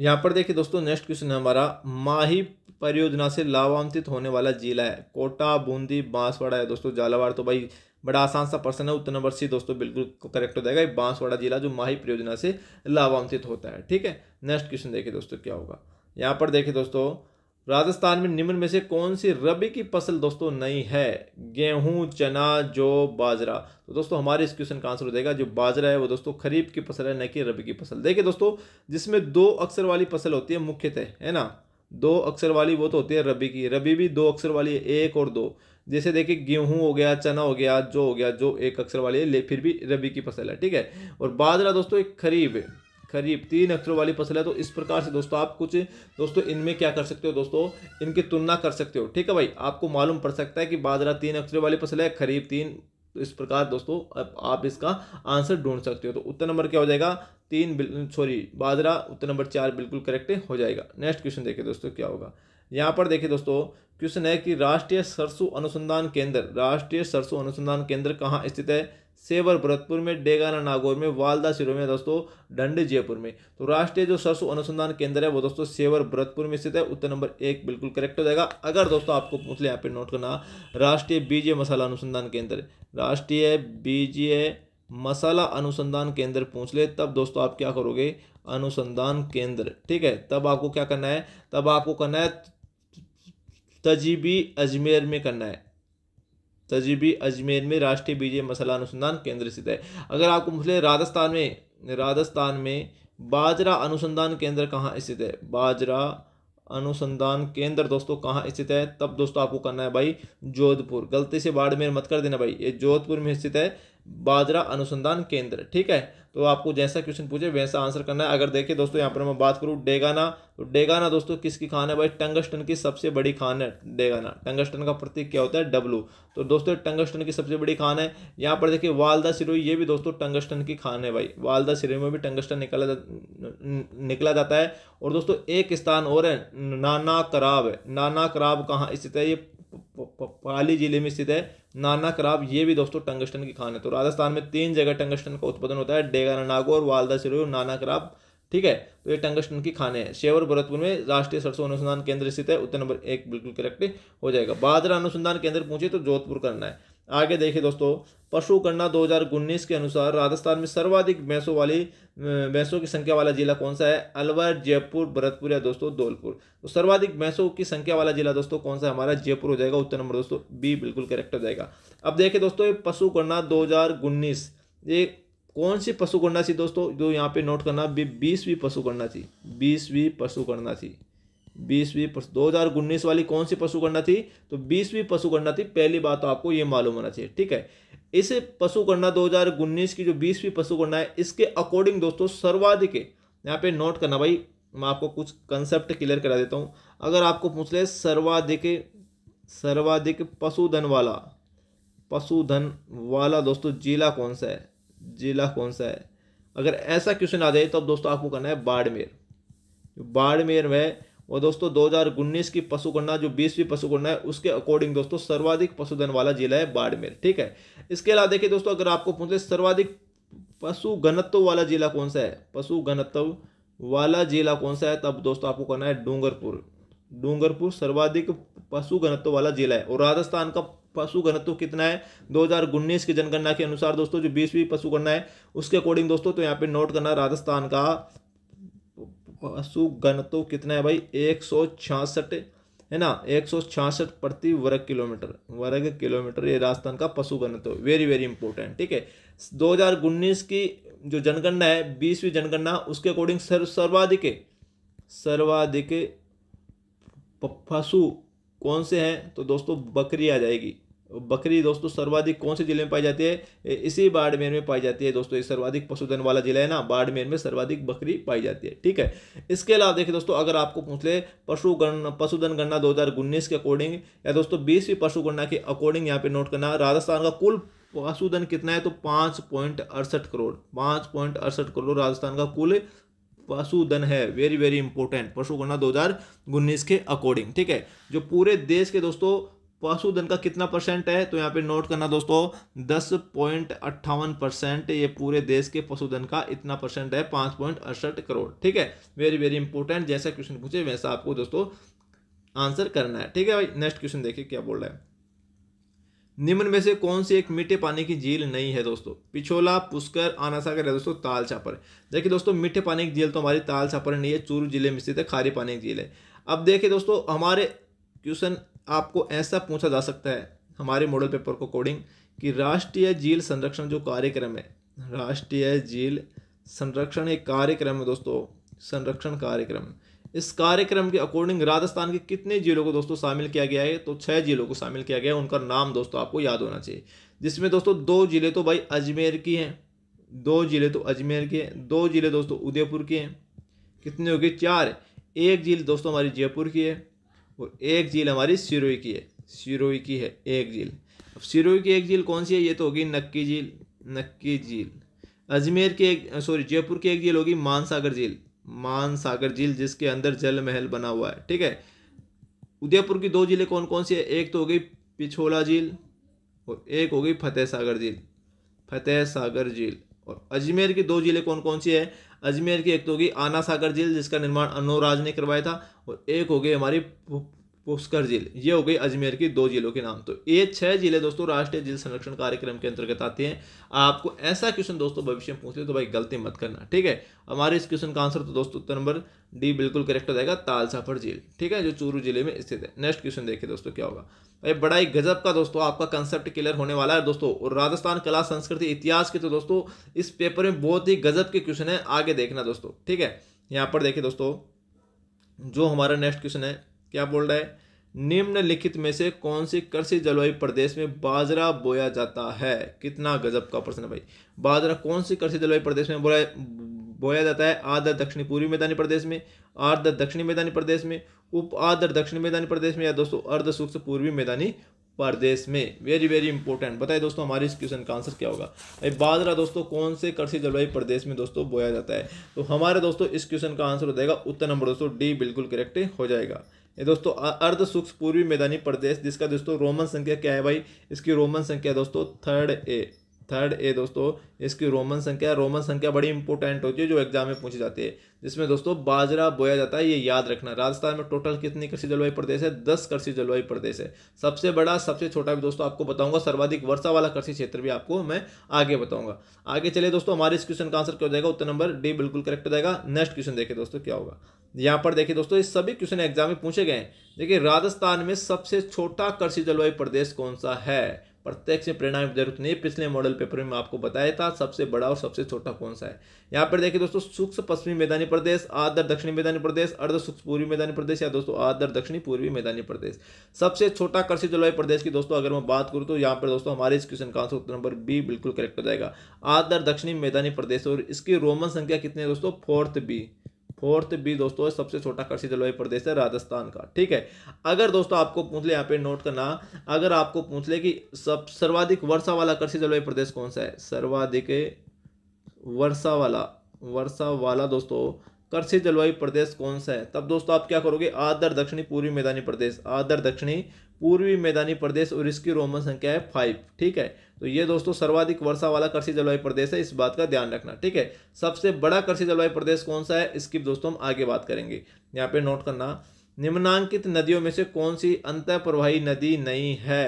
यहाँ पर देखिए दोस्तों नेक्स्ट क्वेश्चन है हमारा माही परियोजना से लाभान्वित होने वाला जिला है कोटा बूंदी बांसवाड़ा है दोस्तों झालावाड़ तो भाई बड़ा आसान सा प्रश्न है उत्तर नंबर सी दोस्तों बिल्कुल करेक्ट हो जाएगा बांसवाड़ा जिला जो माही परियोजना से लाभान्वित होता है ठीक है नेक्स्ट क्वेश्चन देखिए दोस्तों क्या होगा यहाँ पर देखिए दोस्तों राजस्थान में निम्न में से कौन सी रबी की फसल दोस्तों नहीं है गेहूं चना जो बाजरा तो दोस्तों हमारे इस क्वेश्चन का आंसर हो जाएगा जो बाजरा है वो दोस्तों खरीफ की फसल है न कि रबी की फसल देखिए दोस्तों जिसमें दो अक्षर वाली फसल होती है मुख्यतः है ना दो अक्षर वाली वो तो होती है रबी की रबी भी दो अक्षर वाली है एक और दो जैसे देखिए गेहूं हो गया चना हो गया जो हो गया जो एक अक्षर वाली है ले फिर भी रबी की फसल है ठीक है और बाजरा दोस्तों एक खरीफ है खरीफ तीन अक्षरों वाली फसल है तो इस प्रकार से दोस्तों आप कुछ दोस्तों इनमें क्या कर सकते हो दोस्तों इनकी तुलना कर सकते हो ठीक है भाई आपको मालूम पड़ सकता है कि बाजरा तीन अक्षरों वाली फसल है खरीफ तीन तो इस प्रकार दोस्तों आप इसका आंसर ढूंढ सकते हो तो उत्तर नंबर क्या हो जाएगा तीन सॉरी बाजरा उत्तर नंबर चार बिल्कुल करेक्ट हो जाएगा नेक्स्ट क्वेश्चन देखिए दोस्तों क्या होगा यहाँ पर देखिए दोस्तों क्वेश्चन है कि राष्ट्रीय सरसों अनुसंधान केंद्र राष्ट्रीय सरसों अनुसंधान केंद्र कहाँ स्थित है सेवर भरतपुर में डेगाना नागौर में वालदा सिरो में दोस्तों डंड जयपुर में तो राष्ट्रीय जो सरसों अनुसंधान केंद्र है वो दोस्तों सेवर भरतपुर में स्थित है उत्तर नंबर एक बिल्कुल करेक्ट हो जाएगा अगर दोस्तों आपको पूछ ले यहाँ पे नोट करना राष्ट्रीय बीजे मसाला अनुसंधान केंद्र राष्ट्रीय बीजे मसाला अनुसंधान केंद्र पूछ ले तब दोस्तों आप क्या करोगे अनुसंधान केंद्र ठीक है तब आपको क्या करना है तब आपको करना है तजीबी अजमेर में करना है तजीबी अजमेर में राष्ट्रीय बीजे मसला अनुसंधान केंद्र स्थित है अगर आपको मुझे राजस्थान में राजस्थान में बाजरा अनुसंधान केंद्र कहाँ स्थित है बाजरा अनुसंधान केंद्र दोस्तों कहाँ स्थित है तब दोस्तों आपको करना है भाई जोधपुर गलती से बाड़मेर मत कर देना भाई ये जोधपुर में स्थित है बाजरा अनुसंधान केंद्र ठीक है तो आपको जैसा क्वेश्चन पूछे वैसा आंसर करना है अगर देखिए दोस्तों यहाँ पर मैं बात करूँ डेगाना तो डेगाना दोस्तों किसकी खान है भाई टंगस्टन की सबसे बड़ी खान है डेगाना टंगस्टन का प्रतीक क्या होता है डब्लू तो दोस्तों टंगस्टन की सबसे बड़ी खान है यहाँ पर देखिए वालदा सिरोई ये भी दोस्तों टंगस्टन की खान है भाई वालदा सिरोई में भी टंगस्टन निकला जा, निकला जाता है और दोस्तों एक स्थान और है नाना कराब है नाना कराब कहाँ स्थित है ये पाली जिले में स्थित है नाना क्राब ये भी दोस्तों टंगस्टन की खान है तो राजस्थान में तीन जगह टंगस्टन का उत्पादन होता है डेगानागो और वालदा सिरो नाना क्राब ठीक है तो ये टंगस्टन की खाने हैं शेवर भरतपुर में राष्ट्रीय सरसों अनुसंधान केंद्र स्थित है उत्तर नंबर एक बिल्कुल करेक्ट हो जाएगा बाजरा अनुसंधान केंद्र पूछे तो जोधपुर करना है आगे देखिए दोस्तों पशु गणना 2019 के अनुसार राजस्थान में सर्वाधिक भैंसों वाली भैंसों की संख्या वाला जिला कौन सा है अलवर जयपुर भरतपुर या दोस्तों धौलपुर तो सर्वाधिक भैंसों की संख्या वाला जिला दोस्तों कौन सा हमारा जयपुर हो जाएगा उत्तर नंबर दोस्तों बी बिल्कुल करेक्ट हो जाएगा अब देखिए दोस्तों ये पशु गणना दो ये कौन सी पशु गणना थी दोस्तों जो यहाँ पे नोट करना बीसवीं पशु गणना थी बीसवीं पशु गणना थी बीसवीं दो हजार उन्नीस वाली कौन सी पशुगणना थी तो बीसवीं पशुगणना थी पहली बात तो आपको ये मालूम होना चाहिए ठीक है इस पशुगणना दो हजार उन्नीस की जो बीसवीं पशुगणना है इसके अकॉर्डिंग दोस्तों सर्वाधिक यहाँ पे नोट करना भाई मैं आपको कुछ कंसेप्ट क्लियर करा देता हूँ अगर आपको पूछ ले सर्वाधिक सर्वाधिक पशुधन वाला पशुधन वाला दोस्तों जिला कौन सा है जिला कौन सा है अगर ऐसा क्वेश्चन आ जाए तो अब दोस्तों आपको करना है बाड़मेर बाड़मेर में और दोस्तों उन्नीस की पशुगणना जो बीसवीं पशुगणना है उसके अकॉर्डिंग दोस्तों सर्वाधिक पशुधन वाला जिला है बाड़मेर ठीक है इसके अलावा देखिए दोस्तों अगर आपको पूछे तो सर्वाधिक पशु घनत्व वाला जिला कौन सा है पशु घनत्व वाला जिला कौन सा है तब दोस्तों आपको करना है डूंगरपुर डूंगरपुर सर्वाधिक पशु घनत्व वाला जिला है और राजस्थान का पशु घनत्व कितना है 2019 की जनगणना के अनुसार दोस्तों जो बीसवीं पशु गणना है उसके अकॉर्डिंग दोस्तों तो यहाँ पे नोट करना राजस्थान का पशुगण तो कितना है भाई एक सौ छियासठ है ना एक सौ छियासठ प्रति वर्ग किलोमीटर वर्ग किलोमीटर ये राजस्थान का पशु घनत्व वेरी वेरी इंपॉर्टेंट ठीक है 2019 की जो जनगणना है बीसवीं जनगणना उसके अकॉर्डिंग सर्व सर्वाधिक सर्वाधिक पशु कौन से हैं तो दोस्तों बकरी आ जाएगी बकरी दोस्तों सर्वाधिक कौन से जिले में पाई जाती है इसी बाड़मेर में पाई जाती है दोस्तों ये सर्वाधिक पशुधन वाला जिला है ना बाड़मेर में सर्वाधिक बकरी पाई जाती है ठीक है इसके अलावा देखिए दोस्तों अगर आपको पूछ ले पशु गणना पशुधन गणना दो के अकॉर्डिंग या दोस्तों बीसवीं पशुगणना के अकॉर्डिंग यहाँ पे नोट करना राजस्थान का कुल पशुधन कितना है तो पाँच पॉइंट अड़सठ करोड़ पाँच पॉइंट अड़सठ करोड़ राजस्थान का कुल पशुधन है वेरी वेरी इंपॉर्टेंट पशु गणना दो के अकॉर्डिंग ठीक है जो पूरे देश के दोस्तों पशुधन का कितना परसेंट है तो यहाँ पे नोट करना दोस्तों दस पॉइंट अट्ठावन परसेंट ये पूरे देश के पशुधन का इतना परसेंट है पाँच पॉइंट अड़सठ करोड़ ठीक है वेरी वेरी इंपॉर्टेंट जैसा क्वेश्चन पूछे वैसा आपको दोस्तों आंसर करना है ठीक है भाई नेक्स्ट क्वेश्चन देखिए क्या बोल रहा है निम्न में से कौन सी एक मीठे पानी की झील नहीं है दोस्तों पिछोला पुष्कर आनासागर है दोस्तों ताल छापर देखिए दोस्तों मीठे पानी की झील तो हमारी ताल छापर नहीं है चूरू जिले में स्थित है खारे पानी की झील है अब देखिए दोस्तों हमारे क्वेश्चन आपको ऐसा पूछा जा सकता है हमारे मॉडल पेपर को कोडिंग कि राष्ट्रीय झील संरक्षण जो कार्यक्रम है राष्ट्रीय झील संरक्षण एक कार्यक्रम है दोस्तों संरक्षण कार्यक्रम इस कार्यक्रम के अकॉर्डिंग राजस्थान के कितने जिलों को दोस्तों शामिल किया गया है तो छः जिलों को शामिल किया गया है उनका नाम दोस्तों आपको याद होना चाहिए जिसमें दोस्तों दो जिले तो भाई अजमेर की हैं दो जिले तो अजमेर के हैं दो जिले दोस्तों उदयपुर के हैं कितने हो गए चार एक झील दोस्तों हमारी जयपुर की है और एक झील हमारी सिरोई की है सिरोई की है एक झील अब सिरोई की एक झील कौन सी है ये तो होगी नक्की झील नक्की झील अजमेर की एक सॉरी जयपुर की एक झील होगी मानसागर झील मानसागर झील जिसके अंदर जल महल बना हुआ है ठीक है उदयपुर की दो झीलें कौन कौन सी है एक तो हो गई पिछोला झील और एक हो गई फतेह सागर झील फतेह सागर झील और अजमेर की दो झीलें कौन कौन सी है अजमेर की एक तो होगी आना सागर झील जिसका निर्माण अनोराज ने करवाया था और एक हो गई हमारी पुष्कर झील ये हो गई अजमेर की दो जिलों के नाम तो ये छह जिले दोस्तों राष्ट्रीय जिल संरक्षण कार्यक्रम के अंतर्गत आते हैं आपको ऐसा क्वेश्चन दोस्तों भविष्य में पूछ ले तो भाई गलती मत करना ठीक है हमारे इस क्वेश्चन का आंसर तो दोस्तों उत्तर नंबर डी बिल्कुल करेक्ट हो जाएगा तालसाफड़ झील ठीक है जो चूरू जिले में स्थित है नेक्स्ट क्वेश्चन देखिए दोस्तों क्या होगा भाई बड़ा ही गजब का दोस्तों आपका कंसेप्ट क्लियर होने वाला है दोस्तों और राजस्थान कला संस्कृति इतिहास के तो दोस्तों इस पेपर में बहुत ही गजब के क्वेश्चन है आगे देखना दोस्तों ठीक है यहाँ पर देखिए दोस्तों जो हमारा नेक्स्ट क्वेश्चन है क्या बोल रहा है निम्नलिखित में से कौन सी कृषि जलवायु प्रदेश में बाजरा बोया जाता है कितना गजब का प्रश्न है भाई बाजरा कौन सी कृषि जलवायु प्रदेश में बोया बोया जाता है आधा दक्षिणी पूर्वी मैदानी प्रदेश में आधा दक्षिणी मैदानी प्रदेश में उप आर्द्र दक्षिण मैदानी प्रदेश में या दोस्तों अर्ध शुष्क पूर्वी मैदानी प्रदेश में वेरी वेरी इंपॉर्टेंट बताइए दोस्तों हमारे इस क्वेश्चन का आंसर क्या होगा भाई बाजरा दोस्तों कौन से कृषि जलवायु प्रदेश में दोस्तों बोया जाता है तो हमारे दोस्तों इस क्वेश्चन का आंसर हो जाएगा उत्तर नंबर दोस्तों डी बिल्कुल करेक्ट हो जाएगा ये दोस्तों अर्ध सूक्ष्म पूर्वी मैदानी प्रदेश जिसका दोस्तों रोमन संख्या क्या है भाई इसकी रोमन संख्या दोस्तों थर्ड ए थर्ड ए दोस्तों इसकी रोमन संख्या रोमन संख्या बड़ी इंपॉर्टेंट होती है जो एग्जाम में पूछी जाती है जिसमें दोस्तों बाजरा बोया जाता है ये याद रखना राजस्थान में टोटल कितनी कृषि जलवायु प्रदेश है दस कृषि जलवायु प्रदेश है सबसे बड़ा सबसे छोटा भी दोस्तों आपको बताऊंगा सर्वाधिक वर्षा वाला कृषि क्षेत्र भी आपको मैं आगे बताऊंगा आगे चले दोस्तों हमारे इस क्वेश्चन का आंसर क्या हो जाएगा उत्तर नंबर डी बिल्कुल करेक्ट हो जाएगा नेक्स्ट क्वेश्चन देखिए दोस्तों क्या होगा यहाँ पर देखिए दोस्तों इस सभी क्वेश्चन एग्जाम में पूछे गए हैं देखिए राजस्थान में सबसे छोटा कृषि जलवायु प्रदेश कौन सा है प्रत्यक्ष प्रेरणा की जरूरत नहीं पिछले मॉडल पेपर में आपको बताया था सबसे बड़ा और सबसे छोटा कौन सा है यहाँ पर देखिए दोस्तों सूक्ष्म पश्चिमी मैदानी प्रदेश आदर दक्षिणी मैदानी प्रदेश अर्ध सूक्ष्म पूर्वी मैदानी प्रदेश या दोस्तों आदर दक्षिणी पूर्वी मैदानी प्रदेश सबसे छोटा कृषि जलवायु प्रदेश की दोस्तों अगर मैं बात करूँ तो यहाँ पर दोस्तों हमारे इस क्वेश्चन का आंसर नंबर बी बिल्कुल करेक्ट हो जाएगा आदर दक्षिणी मैदानी प्रदेश और इसकी रोमन संख्या कितनी है दोस्तों फोर्थ बी फोर्थ भी दोस्तों सबसे छोटा कृषि जलवायु प्रदेश है राजस्थान का ठीक है अगर दोस्तों आपको पूछ ले यहाँ पे नोट करना अगर आपको पूछ ले कि सब सर्वाधिक वर्षा वाला कृषि जलवायु प्रदेश कौन सा है सर्वाधिक वर्षा वाला वर्षा वाला दोस्तों कृषि जलवायु प्रदेश कौन सा है तब दोस्तों आप क्या करोगे आदर दक्षिणी पूर्वी मैदानी प्रदेश आदर दक्षिणी पूर्वी मैदानी प्रदेश और इसकी रोमन संख्या है फाइव ठीक है तो ये दोस्तों सर्वाधिक वर्षा वाला कृषि जलवायु प्रदेश है इस बात का ध्यान रखना ठीक है सबसे बड़ा कृषि जलवायु प्रदेश कौन सा है इसकी दोस्तों हम आगे बात करेंगे यहाँ पे नोट करना निम्नांकित नदियों में से कौन सी अंत प्रवाही नदी नहीं है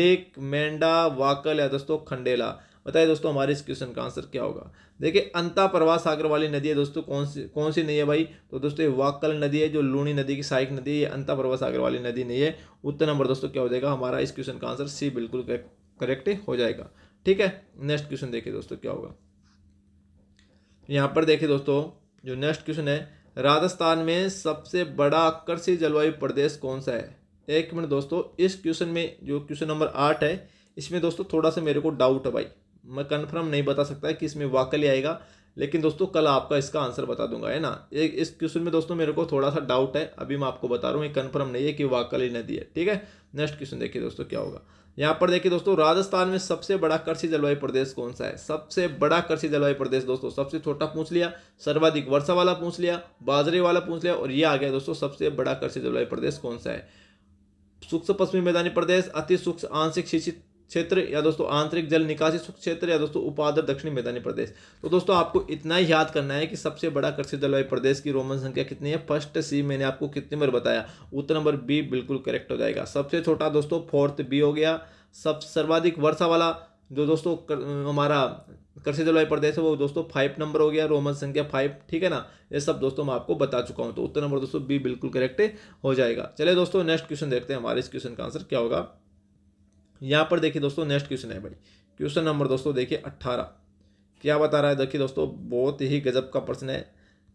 लेक मेंडा वाकल या दोस्तों खंडेला बताइए दोस्तों हमारे इस क्वेश्चन का आंसर क्या होगा देखिए अंता प्रवाह सागर वाली नदी है दोस्तों कौन सी कौन सी नहीं है भाई तो दोस्तों ये वाकल नदी है जो लूणी नदी की सहायक नदी है ये अंता प्रवाह सागर वाली नदी नहीं है उत्तर नंबर दोस्तों क्या हो जाएगा हमारा इस क्वेश्चन का आंसर सी बिल्कुल करेक्ट हो जाएगा ठीक है नेक्स्ट क्वेश्चन देखिए दोस्तों क्या होगा यहाँ पर देखिए दोस्तों जो नेक्स्ट क्वेश्चन है राजस्थान में सबसे बड़ा आकर्षित जलवायु प्रदेश कौन सा है एक मिनट दोस्तों इस क्वेश्चन में जो क्वेश्चन नंबर आठ है इसमें दोस्तों थोड़ा सा मेरे को डाउट है भाई मैं कन्फर्म नहीं बता सकता कि इसमें वाकई आएगा लेकिन दोस्तों कल आपका इसका आंसर बता दूंगा है ना इस क्वेश्चन में दोस्तों मेरे को थोड़ा सा डाउट है अभी मैं आपको बता रहा हूँ ये कन्फर्म नहीं है कि वाकली नदी है ठीक है नेक्स्ट क्वेश्चन देखिए दोस्तों क्या होगा यहाँ पर देखिए दोस्तों राजस्थान में सबसे बड़ा कृषि जलवायु प्रदेश कौन सा है सबसे बड़ा कृषि जलवायु प्रदेश दोस्तों सबसे छोटा पूछ लिया सर्वाधिक वर्षा वाला पूछ लिया बाजरे वाला पूछ लिया और ये आ गया दोस्तों सबसे बड़ा कृषि जलवायु प्रदेश कौन सा है सूक्ष्म पश्चिमी मैदानी प्रदेश अति सूक्ष्म आंशिक शिक्षित क्षेत्र या दोस्तों आंतरिक जल निकासी शुष्क क्षेत्र या दोस्तों उपादर दक्षिणी मैदानी प्रदेश तो दोस्तों आपको इतना ही याद करना है कि सबसे बड़ा कृषि जलवायु प्रदेश की रोमन संख्या कितनी है फर्स्ट सी मैंने आपको कितनी बार बताया उत्तर नंबर बी बिल्कुल करेक्ट हो जाएगा सबसे छोटा दोस्तों फोर्थ बी हो गया सब सर्वाधिक वर्षा वाला जो दोस्तों हमारा कृषि जलवायु प्रदेश है वो दोस्तों फाइव नंबर हो गया रोमन संख्या फाइव ठीक है ना ये सब दोस्तों मैं आपको बता चुका हूँ तो उत्तर नंबर दोस्तों बी बिल्कुल करेक्ट हो जाएगा चले दोस्तों नेक्स्ट क्वेश्चन देखते हैं हमारे इस क्वेश्चन का आंसर क्या होगा यहाँ पर देखिए दोस्तों नेक्स्ट क्वेश्चन है भाई क्वेश्चन नंबर दोस्तों देखिए अट्ठारह क्या बता रहा है देखिए दोस्तों बहुत ही गजब का प्रश्न है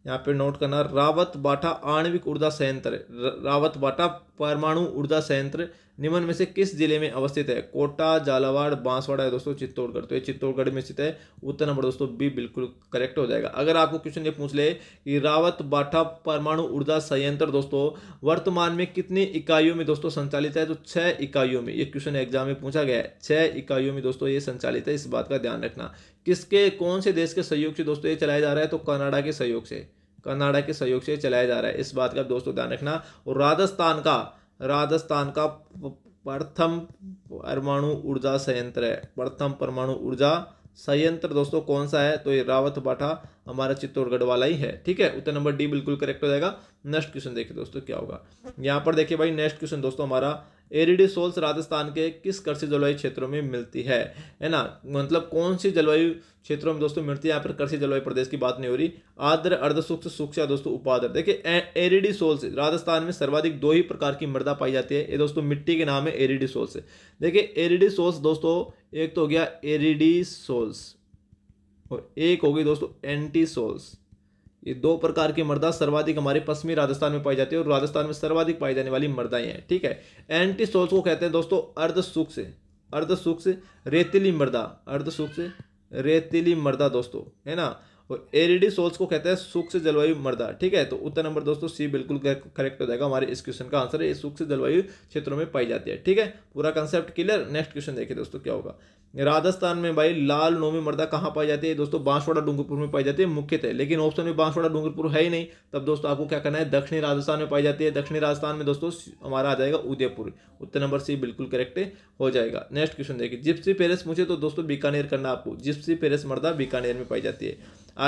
यहाँ पे नोट करना रावत बाटा आणविक ऊर्जा संयंत्र रावत बाटा परमाणु ऊर्जा संयंत्र निम्न में से किस जिले में अवस्थित है कोटा झालावाड़ बांसवाड़ा है दोस्तों चित्तौड़गढ़ तो ये चित्तौड़गढ़ में स्थित है उत्तर नंबर दोस्तों बी बिल्कुल करेक्ट हो जाएगा अगर आपको क्वेश्चन ये पूछ ले कि रावत बाठा परमाणु ऊर्जा संयंत्र दोस्तों वर्तमान में कितनी इकाइयों में दोस्तों संचालित है तो छः इकाइयों में ये क्वेश्चन एग्जाम में पूछा गया है छः इकाइयों में दोस्तों ये संचालित है इस बात का ध्यान रखना किसके कौन से देश के सहयोग से दोस्तों ये चलाया जा रहा है तो कनाडा के सहयोग से कनाडा के सहयोग से चलाया जा रहा है इस बात का दोस्तों ध्यान रखना और राजस्थान का राजस्थान का प्रथम परमाणु ऊर्जा संयंत्र है प्रथम परमाणु ऊर्जा संयंत्र दोस्तों कौन सा है तो ये रावत बाठा हमारा चित्तौड़गढ़ वाला ही है ठीक है उत्तर नंबर डी बिल्कुल करेक्ट हो जाएगा नेक्स्ट क्वेश्चन देखिए दोस्तों क्या होगा यहाँ पर देखिए भाई नेक्स्ट क्वेश्चन दोस्तों हमारा एरिडी सोल्स राजस्थान के किस कृषि जलवायु क्षेत्रों में मिलती है है ना मतलब कौन सी जलवायु क्षेत्रों में दोस्तों मृत्यु यहाँ पर कृषि जलवायु प्रदेश की बात नहीं हो रही आर्द्र अर्धसूक्ष सूक्ष्म दोस्तों उपादर देखिए एरिडी सोल्स राजस्थान में सर्वाधिक दो ही प्रकार की मृदा पाई जाती है ये दोस्तों मिट्टी के नाम है एरिडी सोल्स देखिए एरिडी सोल्स दोस्तों एक तो हो गया एरिडी सोल्स और एक हो गई दोस्तों एंटी सोल्स ये दो प्रकार की मर्दा सर्वाधिक हमारे पश्चिमी राजस्थान में पाई जाती है और राजस्थान में सर्वाधिक पाई जाने वाली मर्दाएं हैं ठीक है एंटी सोल्स को कहते हैं दोस्तों अर्ध सूक्ष्म अर्ध सूक्ष्म रेतीली मृदा अर्ध सूक्ष्म रेतीली मर्दा दोस्तों है ना और एरिडी सोल्स को कहते हैं सुख से जलवायु मर्दा ठीक है तो उत्तर नंबर दोस्तों सी बिल्कुल करेक्ट हो जाएगा हमारे इस क्वेश्चन का आंसर है सुख से जलवायु क्षेत्रों में पाई जाती है ठीक है पूरा कंसेप्ट क्लियर नेक्स्ट क्वेश्चन देखिए दोस्तों क्या होगा राजस्थान में भाई लाल नोमी मर्दा कहाँ पाई जाती है दोस्तों बांसवाड़ा डूंगरपुर में पाई जाती है मुख्यतः लेकिन ऑप्शन में बांसवाड़ा डूंगरपुर है ही नहीं तब दोस्तों आपको क्या करना है दक्षिणी राजस्थान में पाई जाती है दक्षिणी राजस्थान में दोस्तों हमारा आ जाएगा उदयपुर उत्तर नंबर सी बिल्कुल करेक्ट हो जाएगा नेक्स्ट क्वेश्चन देखिए जिप्सी पेरेस पूछे तो दोस्तों बीकानेर करना आपको जिप्सी पेरेस मर्दा बीकानेर में पाई जाती है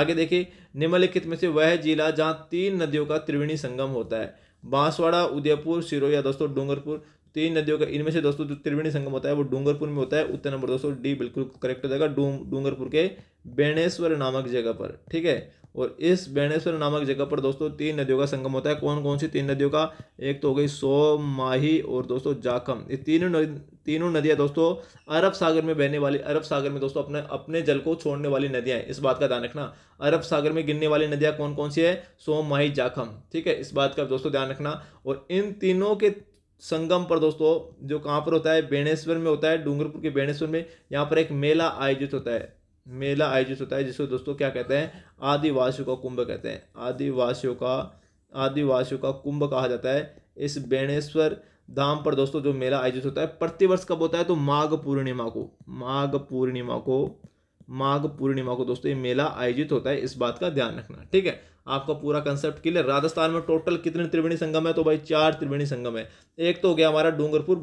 आगे देखिए निम्नलिखित में से वह जिला जहाँ तीन नदियों का त्रिवेणी संगम होता है बांसवाड़ा उदयपुर सिरोही या दोस्तों डूंगरपुर तीन नदियों का इनमें से दोस्तों जो त्रिवेणी संगम होता है वो डूंगरपुर में होता है उत्तर नंबर दोस्तों डी बिल्कुल करेक्ट हो जाएगा डूंगरपुर के बेणेश्वर नामक जगह पर ठीक है और इस बेणेश्वर नामक जगह पर दोस्तों तीन नदियों का संगम होता है कौन कौन सी तीन नदियों का एक तो हो गई सो माही और दोस्तों जाखम ये तीनों तीनों नदियाँ दोस्तों अरब सागर में बहने वाली अरब सागर में दोस्तों अपने अपने जल को छोड़ने वाली नदियां हैं इस बात का ध्यान रखना अरब सागर में गिरने वाली नदियाँ कौन कौन सी है सोम माही जाखम ठीक है इस बात का दोस्तों ध्यान रखना और इन तीनों के संगम पर दोस्तों जो कहाँ पर होता है बेणेश्वर में होता है डूंगरपुर के बेणेश्वर में यहाँ पर एक मेला आयोजित होता है मेला आयोजित होता है जिसको दोस्तों क्या कहते हैं आदिवासियों का कुंभ कहते हैं आदिवासियों का आदिवासियों का कुंभ कहा जाता है इस बेणेश्वर धाम पर दोस्तों जो मेला आयोजित होता है प्रतिवर्ष कब होता है तो माघ पूर्णिमा को माघ पूर्णिमा को माघ पूर्णिमा को दोस्तों ये मेला आयोजित होता है इस बात का ध्यान रखना ठीक है आपका पूरा कंसेप्ट क्लियर राजस्थान में टोटल कितने त्रिवेणी संगम है तो भाई चार त्रिवेणी संगम है एक तो हो गया हमारा डूंगरपुर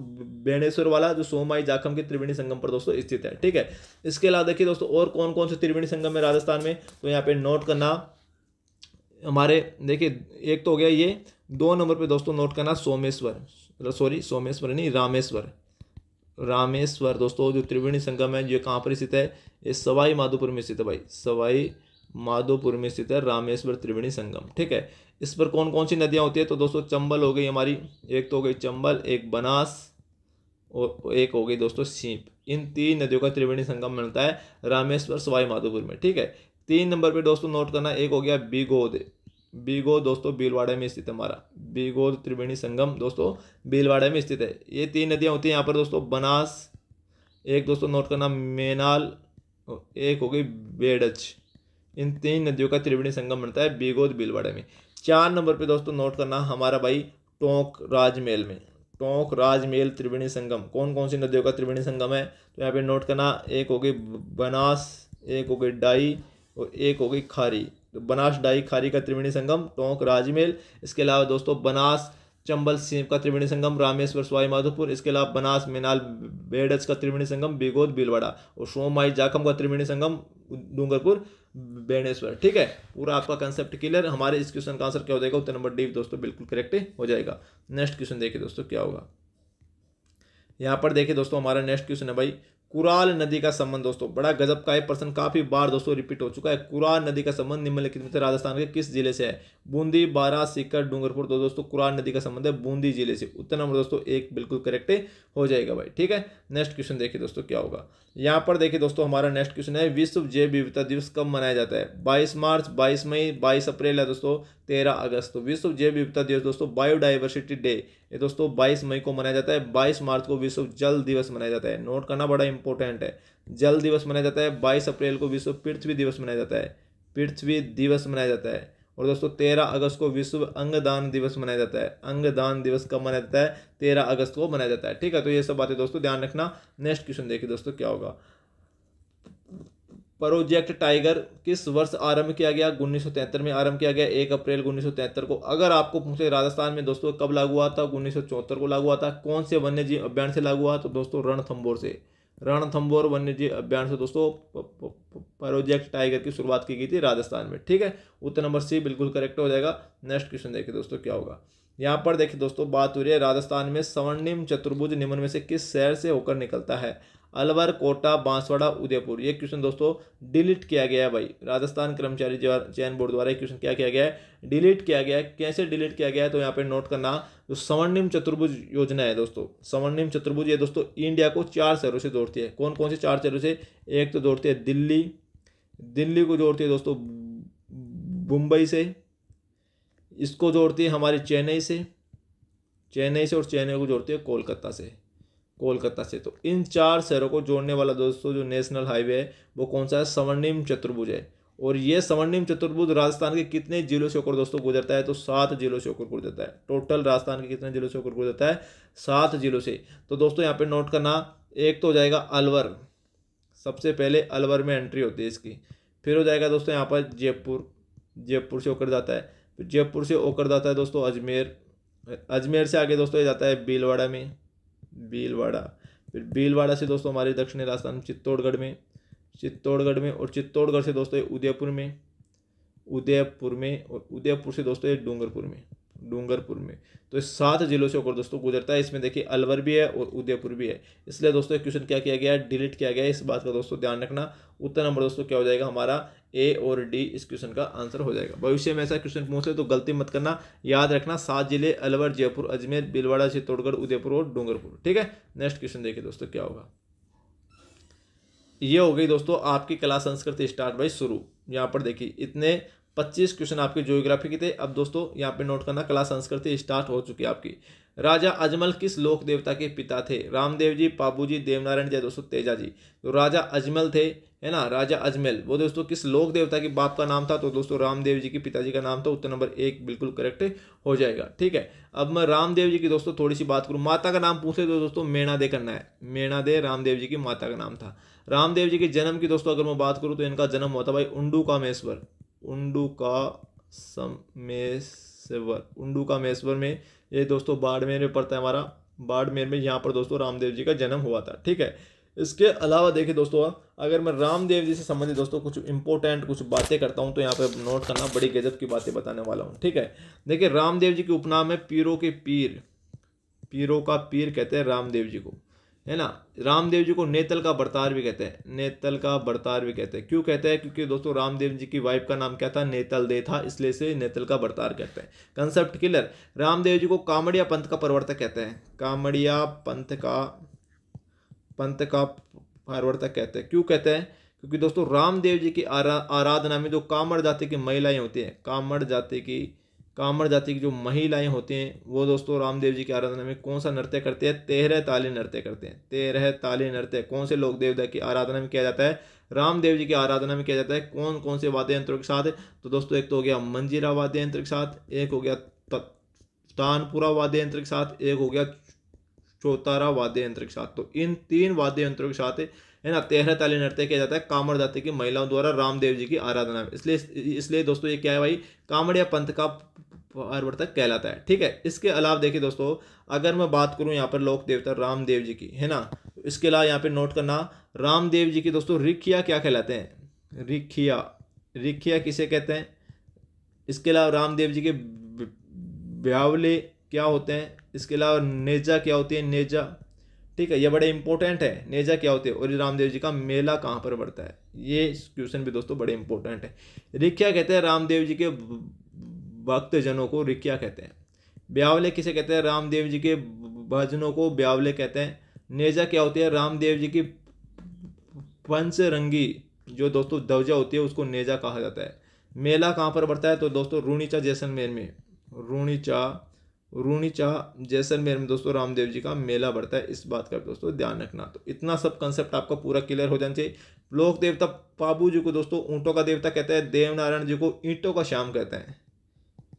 बेणेश्वर वाला जो सोमाई जाखम के त्रिवेणी संगम पर दोस्तों स्थित है ठीक है इसके अलावा देखिए दोस्तों और कौन कौन से त्रिवेणी संगम है राजस्थान में तो यहाँ पे नोट करना हमारे देखिए एक तो हो गया ये दो नंबर पर दोस्तों नोट करना सोमेश्वर सॉरी मतलब सोमेश्वर नहीं रामेश्वर रामेश्वर दोस्तों जो त्रिवेणी संगम है जो कहाँ पर स्थित है ये सवाई माधोपुर में स्थित है भाई सवाई माधोपुर में स्थित है रामेश्वर त्रिवेणी संगम ठीक है इस पर कौन कौन सी नदियाँ होती है तो दोस्तों चंबल हो गई हमारी एक तो हो गई चंबल एक बनास और एक हो गई दोस्तों सीप इन तीन नदियों का त्रिवेणी संगम मिलता है रामेश्वर सवाई माधोपुर में ठीक है तीन नंबर पे दोस्तों नोट करना एक हो गया बीगोद बीगो दोस्तों बीलवाड़ा में स्थित है हमारा बीगो त्रिवेणी संगम दोस्तों बीलवाड़े में स्थित है ये तीन नदियाँ होती हैं यहाँ पर दोस्तों बनास एक दोस्तों नोट करना मेनाल एक हो गई बेडच इन तीन नदियों का त्रिवेणी संगम बनता है बीगोद बिलवाड़े में चार नंबर पे दोस्तों नोट करना हमारा भाई टोंक राजमेल में टोंक राजमेल त्रिवेणी संगम कौन कौन सी नदियों का त्रिवेणी संगम है तो यहाँ पे नोट करना एक हो गई बनास एक हो गई डाई और एक हो गई खारी तो बनास डाई खारी का त्रिवेणी संगम टोंक राजमेल इसके अलावा दोस्तों बनास चंबल सीप का त्रिवेणी संगम रामेश्वर स्वाई माधोपुर इसके अलावा बनास मेनाल बेडस का त्रिवेणी संगम बिगोद बिलवाड़ा और सोमाई जाखम का त्रिवेणी संगम डूंगरपुर बेणेश्वर ठीक है पूरा आपका कंसेप्ट क्लियर हमारे इस क्वेश्चन का आंसर क्या हो जाएगा उत्तर नंबर डी दोस्तों बिल्कुल करेक्ट हो जाएगा नेक्स्ट क्वेश्चन देखिए दोस्तों क्या होगा यहाँ पर देखिए दोस्तों हमारा नेक्स्ट क्वेश्चन है भाई कुराल नदी का संबंध दोस्तों बड़ा गजब का है प्रश्न काफी बार दोस्तों रिपीट हो चुका है कुराल नदी का संबंध निम्नलिखित में से राजस्थान के किस जिले से है बूंदी बारा सीकर डूंगरपुर दो दोस्तों कुराल नदी का संबंध है बूंदी जिले से उत्तर नंबर दोस्तों एक बिल्कुल करेक्ट हो जाएगा भाई ठीक है नेक्स्ट क्वेश्चन देखिए दोस्तों क्या होगा यहाँ पर देखिए दोस्तों हमारा नेक्स्ट क्वेश्चन है विश्व जैव विविधता दिवस कब मनाया जाता है 22 मार्च 22 मई 22 अप्रैल है दोस्तों 13 अगस्त तो विश्व जैव विविधता दिवस दोस्तों बायोडाइवर्सिटी डे ये दोस्तों 22 मई को मनाया जाता है 22 मार्च को विश्व जल दिवस मनाया जाता है नोट करना बड़ा इंपॉर्टेंट है जल दिवस मनाया जाता है बाईस अप्रैल को विश्व पृथ्वी दिवस मनाया जाता है पृथ्वी दिवस मनाया जाता है और दोस्तों तेरह अगस्त को विश्व अंगदान दिवस मनाया जाता है अंगदान दिवस कब मनाया जाता है तेरह अगस्त को मनाया जाता है ठीक है तो ये सब बातें दोस्तों ध्यान रखना नेक्स्ट क्वेश्चन देखिए दोस्तों क्या होगा प्रोजेक्ट टाइगर किस वर्ष आरंभ किया गया उन्नीस में आरंभ किया गया एक अप्रैल उन्नीस को अगर आपको पूछे राजस्थान में दोस्तों कब लागू हुआ था उन्नीस को लागू हुआ था कौन से वन्य जीव अभियान से लागू हुआ तो दोस्तों रणथंबोर से रणथम्बोर वन्यजीव अभियान से दोस्तों प्रोजेक्ट टाइगर की शुरुआत की गई थी राजस्थान में ठीक है उत्तर नंबर सी बिल्कुल करेक्ट हो जाएगा नेक्स्ट क्वेश्चन देखिए दोस्तों क्या होगा यहाँ पर देखिए दोस्तों बात हो रही है राजस्थान में स्वर्णिम चतुर्भुज निम्न में से किस शहर से होकर निकलता है अलवर कोटा बांसवाड़ा उदयपुर ये क्वेश्चन दोस्तों डिलीट किया गया है भाई राजस्थान कर्मचारी चयन बोर्ड द्वारा क्वेश्चन क्या किया गया है डिलीट किया गया है कैसे डिलीट किया गया है तो यहाँ पे नोट करना जो स्वर्णिम चतुर्भुज योजना है दोस्तों स्वर्णिम चतुर्भुज ये दोस्तों इंडिया को चार शहरों से जोड़ती है कौन कौन से चार शहरों से एक तो जोड़ती है दिल्ली दिल्ली को जोड़ती है दोस्तों मुंबई से इसको जोड़ती है हमारी चेन्नई से चेन्नई से और चेन्नई को जोड़ती है कोलकाता से कोलकाता से तो इन चार शहरों को जोड़ने वाला दोस्तों जो नेशनल हाईवे है वो कौन सा है स्वर्णिम चतुर्भुज है और ये स्वर्णिम चतुर्भुज राजस्थान के कितने जिलों से होकर दोस्तों गुजरता है तो सात जिलों से होकर गुजरता है टोटल राजस्थान के कितने जिलों से होकर गुजरता है सात जिलों से तो दोस्तों यहाँ पे नोट करना एक तो हो जाएगा अलवर सबसे पहले अलवर में एंट्री होती है इसकी फिर हो जाएगा दोस्तों यहाँ पर जयपुर जयपुर से होकर जाता है जयपुर से होकर जाता है दोस्तों अजमेर अजमेर से आगे दोस्तों ये जाता है भीलवाड़ा में भीलवाड़ा फिर भीलवाड़ा से दोस्तों हमारे दक्षिणी राजस्थान चित्तौड़गढ़ में चित्तौड़गढ़ में और चित्तौड़गढ़ से दोस्तों उदयपुर में उदयपुर में और उदयपुर से दोस्तों ये डूंगरपुर में डूंगरपुर में तो सात जिलों से होकर दोस्तों गुजरता है इसमें देखिए अलवर भी है और उदयपुर भी है इसलिए दोस्तों क्वेश्चन क्या किया गया है डिलीट किया गया है इस बात का दोस्तों ध्यान रखना उत्तर नंबर दोस्तों क्या हो जाएगा हमारा ए और डी इस क्वेश्चन का आंसर हो जाएगा भविष्य में ऐसा क्वेश्चन पूछे तो गलती मत करना याद रखना सात जिले अलवर जयपुर अजमेर बिलवाड़ा चित्तौड़गढ़ उदयपुर और डूंगरपुर ठीक है नेक्स्ट क्वेश्चन देखिए दोस्तों क्या होगा ये हो गई दोस्तों आपकी कला संस्कृति स्टार्ट बाई शुरू यहाँ पर देखिए इतने पच्चीस क्वेश्चन आपके जियोग्राफी के थे अब दोस्तों यहाँ पे नोट करना कला संस्कृति स्टार्ट हो चुकी है आपकी राजा अजमल किस लोक देवता के पिता थे रामदेव जी बाबू जी देवनारायण जी दोस्तों तेजा जी तो राजा अजमल थे है ना राजा अजमल वो दोस्तों किस लोक देवता के बाप का नाम था तो दोस्तों रामदेव जी के पिताजी का नाम था उत्तर नंबर एक बिल्कुल करेक्ट हो जाएगा ठीक है अब मैं रामदेव जी की दोस्तों थोड़ी सी बात करूँ माता का नाम पूछे तो दोस्तों मेणा दे करना है मेणा दे रामदेव जी की माता का नाम था रामदेव जी के जन्म की दोस्तों अगर मैं बात करूँ तो इनका जन्म हुआ था भाई उंडू कामेश्वर उंडू का समेश्वर उंडू का मेश्वर में ये दोस्तों बाड़मेर में पड़ता है हमारा बाड़मेर में यहाँ पर दोस्तों रामदेव जी का जन्म हुआ था ठीक है इसके अलावा देखिए दोस्तों अगर मैं रामदेव जी से संबंधित दोस्तों कुछ इंपॉर्टेंट कुछ बातें करता हूँ तो यहाँ पर नोट करना बड़ी गजब की बातें बताने वाला हूँ ठीक है देखिए रामदेव जी के उपनाम है पीरों के पीर पीरों का पीर कहते हैं रामदेव जी को है ना रामदेव जी को नेतल का बरतार भी कहते हैं नेतल का बरतार भी कहते हैं क्यों कहते हैं क्योंकि दोस्तों रामदेव जी की वाइफ का नाम क्या था नेतल दे था इसलिए से नेतल का बरतार कहते हैं कंसेप्ट क्लियर रामदेव जी को कामड़िया पंथ का प्रवर्तक कहते हैं कामड़िया पंथ का पंथ का प्रवर्तक कहते हैं क्यों कहते हैं क्योंकि दोस्तों रामदेव जी की आरा, आराधना में जो कामड़ जाति की महिलाएं होती हैं कामड़ जाति की कामड़ जाति की जो महिलाएं होती हैं वो दोस्तों रामदेव जी की आराधना में कौन सा नृत्य करते हैं तेरह ताली नृत्य करते हैं तेरह ताली नृत्य कौन से लोक देवता की आराधना में किया जाता है रामदेव जी की आराधना में किया जाता है कौन कौन से वाद्य यंत्रों के साथ तो दोस्तों एक तो हो गया मंजीरा वाद्य यंत्र के साथ एक हो गया तानपुरा वाद्य यंत्र के साथ एक हो गया चौतारा वाद्य यंत्र के साथ तो इन तीन वाद्य यंत्रों के साथ है ना तेरह ताली नृत्य किया जाता है कांवड़ जाति की महिलाओं द्वारा रामदेव जी की आराधना में इसलिए इसलिए दोस्तों ये क्या है भाई कांवड़िया पंथ का पार्वतक कहलाता है ठीक है इसके अलावा देखिए दोस्तों अगर मैं बात करूँ यहाँ पर लोक देवता रामदेव जी की है ना इसके अलावा यहाँ पे नोट करना रामदेव जी की दोस्तों रिखिया क्या कहलाते हैं रिखिया रिखिया किसे कहते हैं इसके अलावा रामदेव जी के ब्यावले क्या होते हैं इसके अलावा नेजा क्या होती है नेजा ठीक है ये बड़े इंपॉर्टेंट है नेजा क्या होते हैं और रामदेव जी का मेला कहाँ पर बढ़ता है ये क्वेश्चन भी दोस्तों बड़े इंपॉर्टेंट है रिख्या कहते हैं रामदेव जी के भक्तजनों को रिक्या कहते हैं ब्यावले किसे कहते हैं रामदेव जी के भजनों को ब्यावले कहते हैं नेजा क्या होती है रामदेव जी की पंचरंगी रंगी जो दोस्तों ध्वजा होती है उसको नेजा कहा जाता है मेला कहाँ पर बढ़ता है तो दोस्तों रूणीचा जैसलमेर में रूणीचा रूणीचा जैसलमेर में दोस्तों रामदेव जी का मेला बढ़ता है इस बात का दोस्तों ध्यान रखना तो इतना सब कंसेप्ट आपका पूरा क्लियर हो जाना चाहिए लोक देवता पाबू जी को दोस्तों ऊँटों का देवता कहते हैं देवनारायण जी को ईंटों का श्याम कहते हैं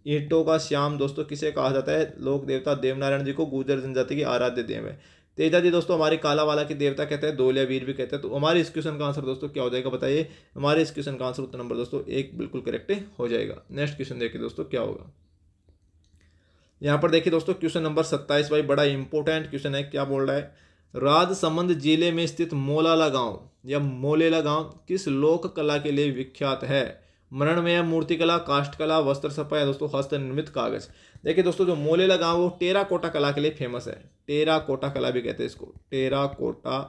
ईंटों का श्याम दोस्तों किसे कहा जाता है लोक देवता देवनारायण जी को गुजर जनजाति की आराध्य देव है तेजा जी दोस्तों हमारे काला वाला की देवता कहते हैं दोलिया वीर भी कहते हैं तो हमारे इस क्वेश्चन का आंसर दोस्तों क्या हो जाएगा बताइए हमारे इस क्वेश्चन का आंसर उत्तर नंबर दोस्तों एक बिल्कुल करेक्ट हो जाएगा नेक्स्ट क्वेश्चन देखिए दोस्तों क्या होगा यहाँ पर देखिए दोस्तों क्वेश्चन नंबर सत्ताईस भाई बड़ा इंपॉर्टेंट क्वेश्चन है क्या बोल रहा है राजसमंद जिले में स्थित मोलाला गांव या मोलेला गांव किस लोक कला के लिए विख्यात है मरणमय मूर्तिकला काष्ठकला वस्त्र सफाया दोस्तों हस्त निर्मित कागज देखिए दोस्तों जो मोलेला गांव वो टेरा कोटा कला के लिए फेमस है टेरा कोटा कला भी कहते हैं इसको टेरा कोटा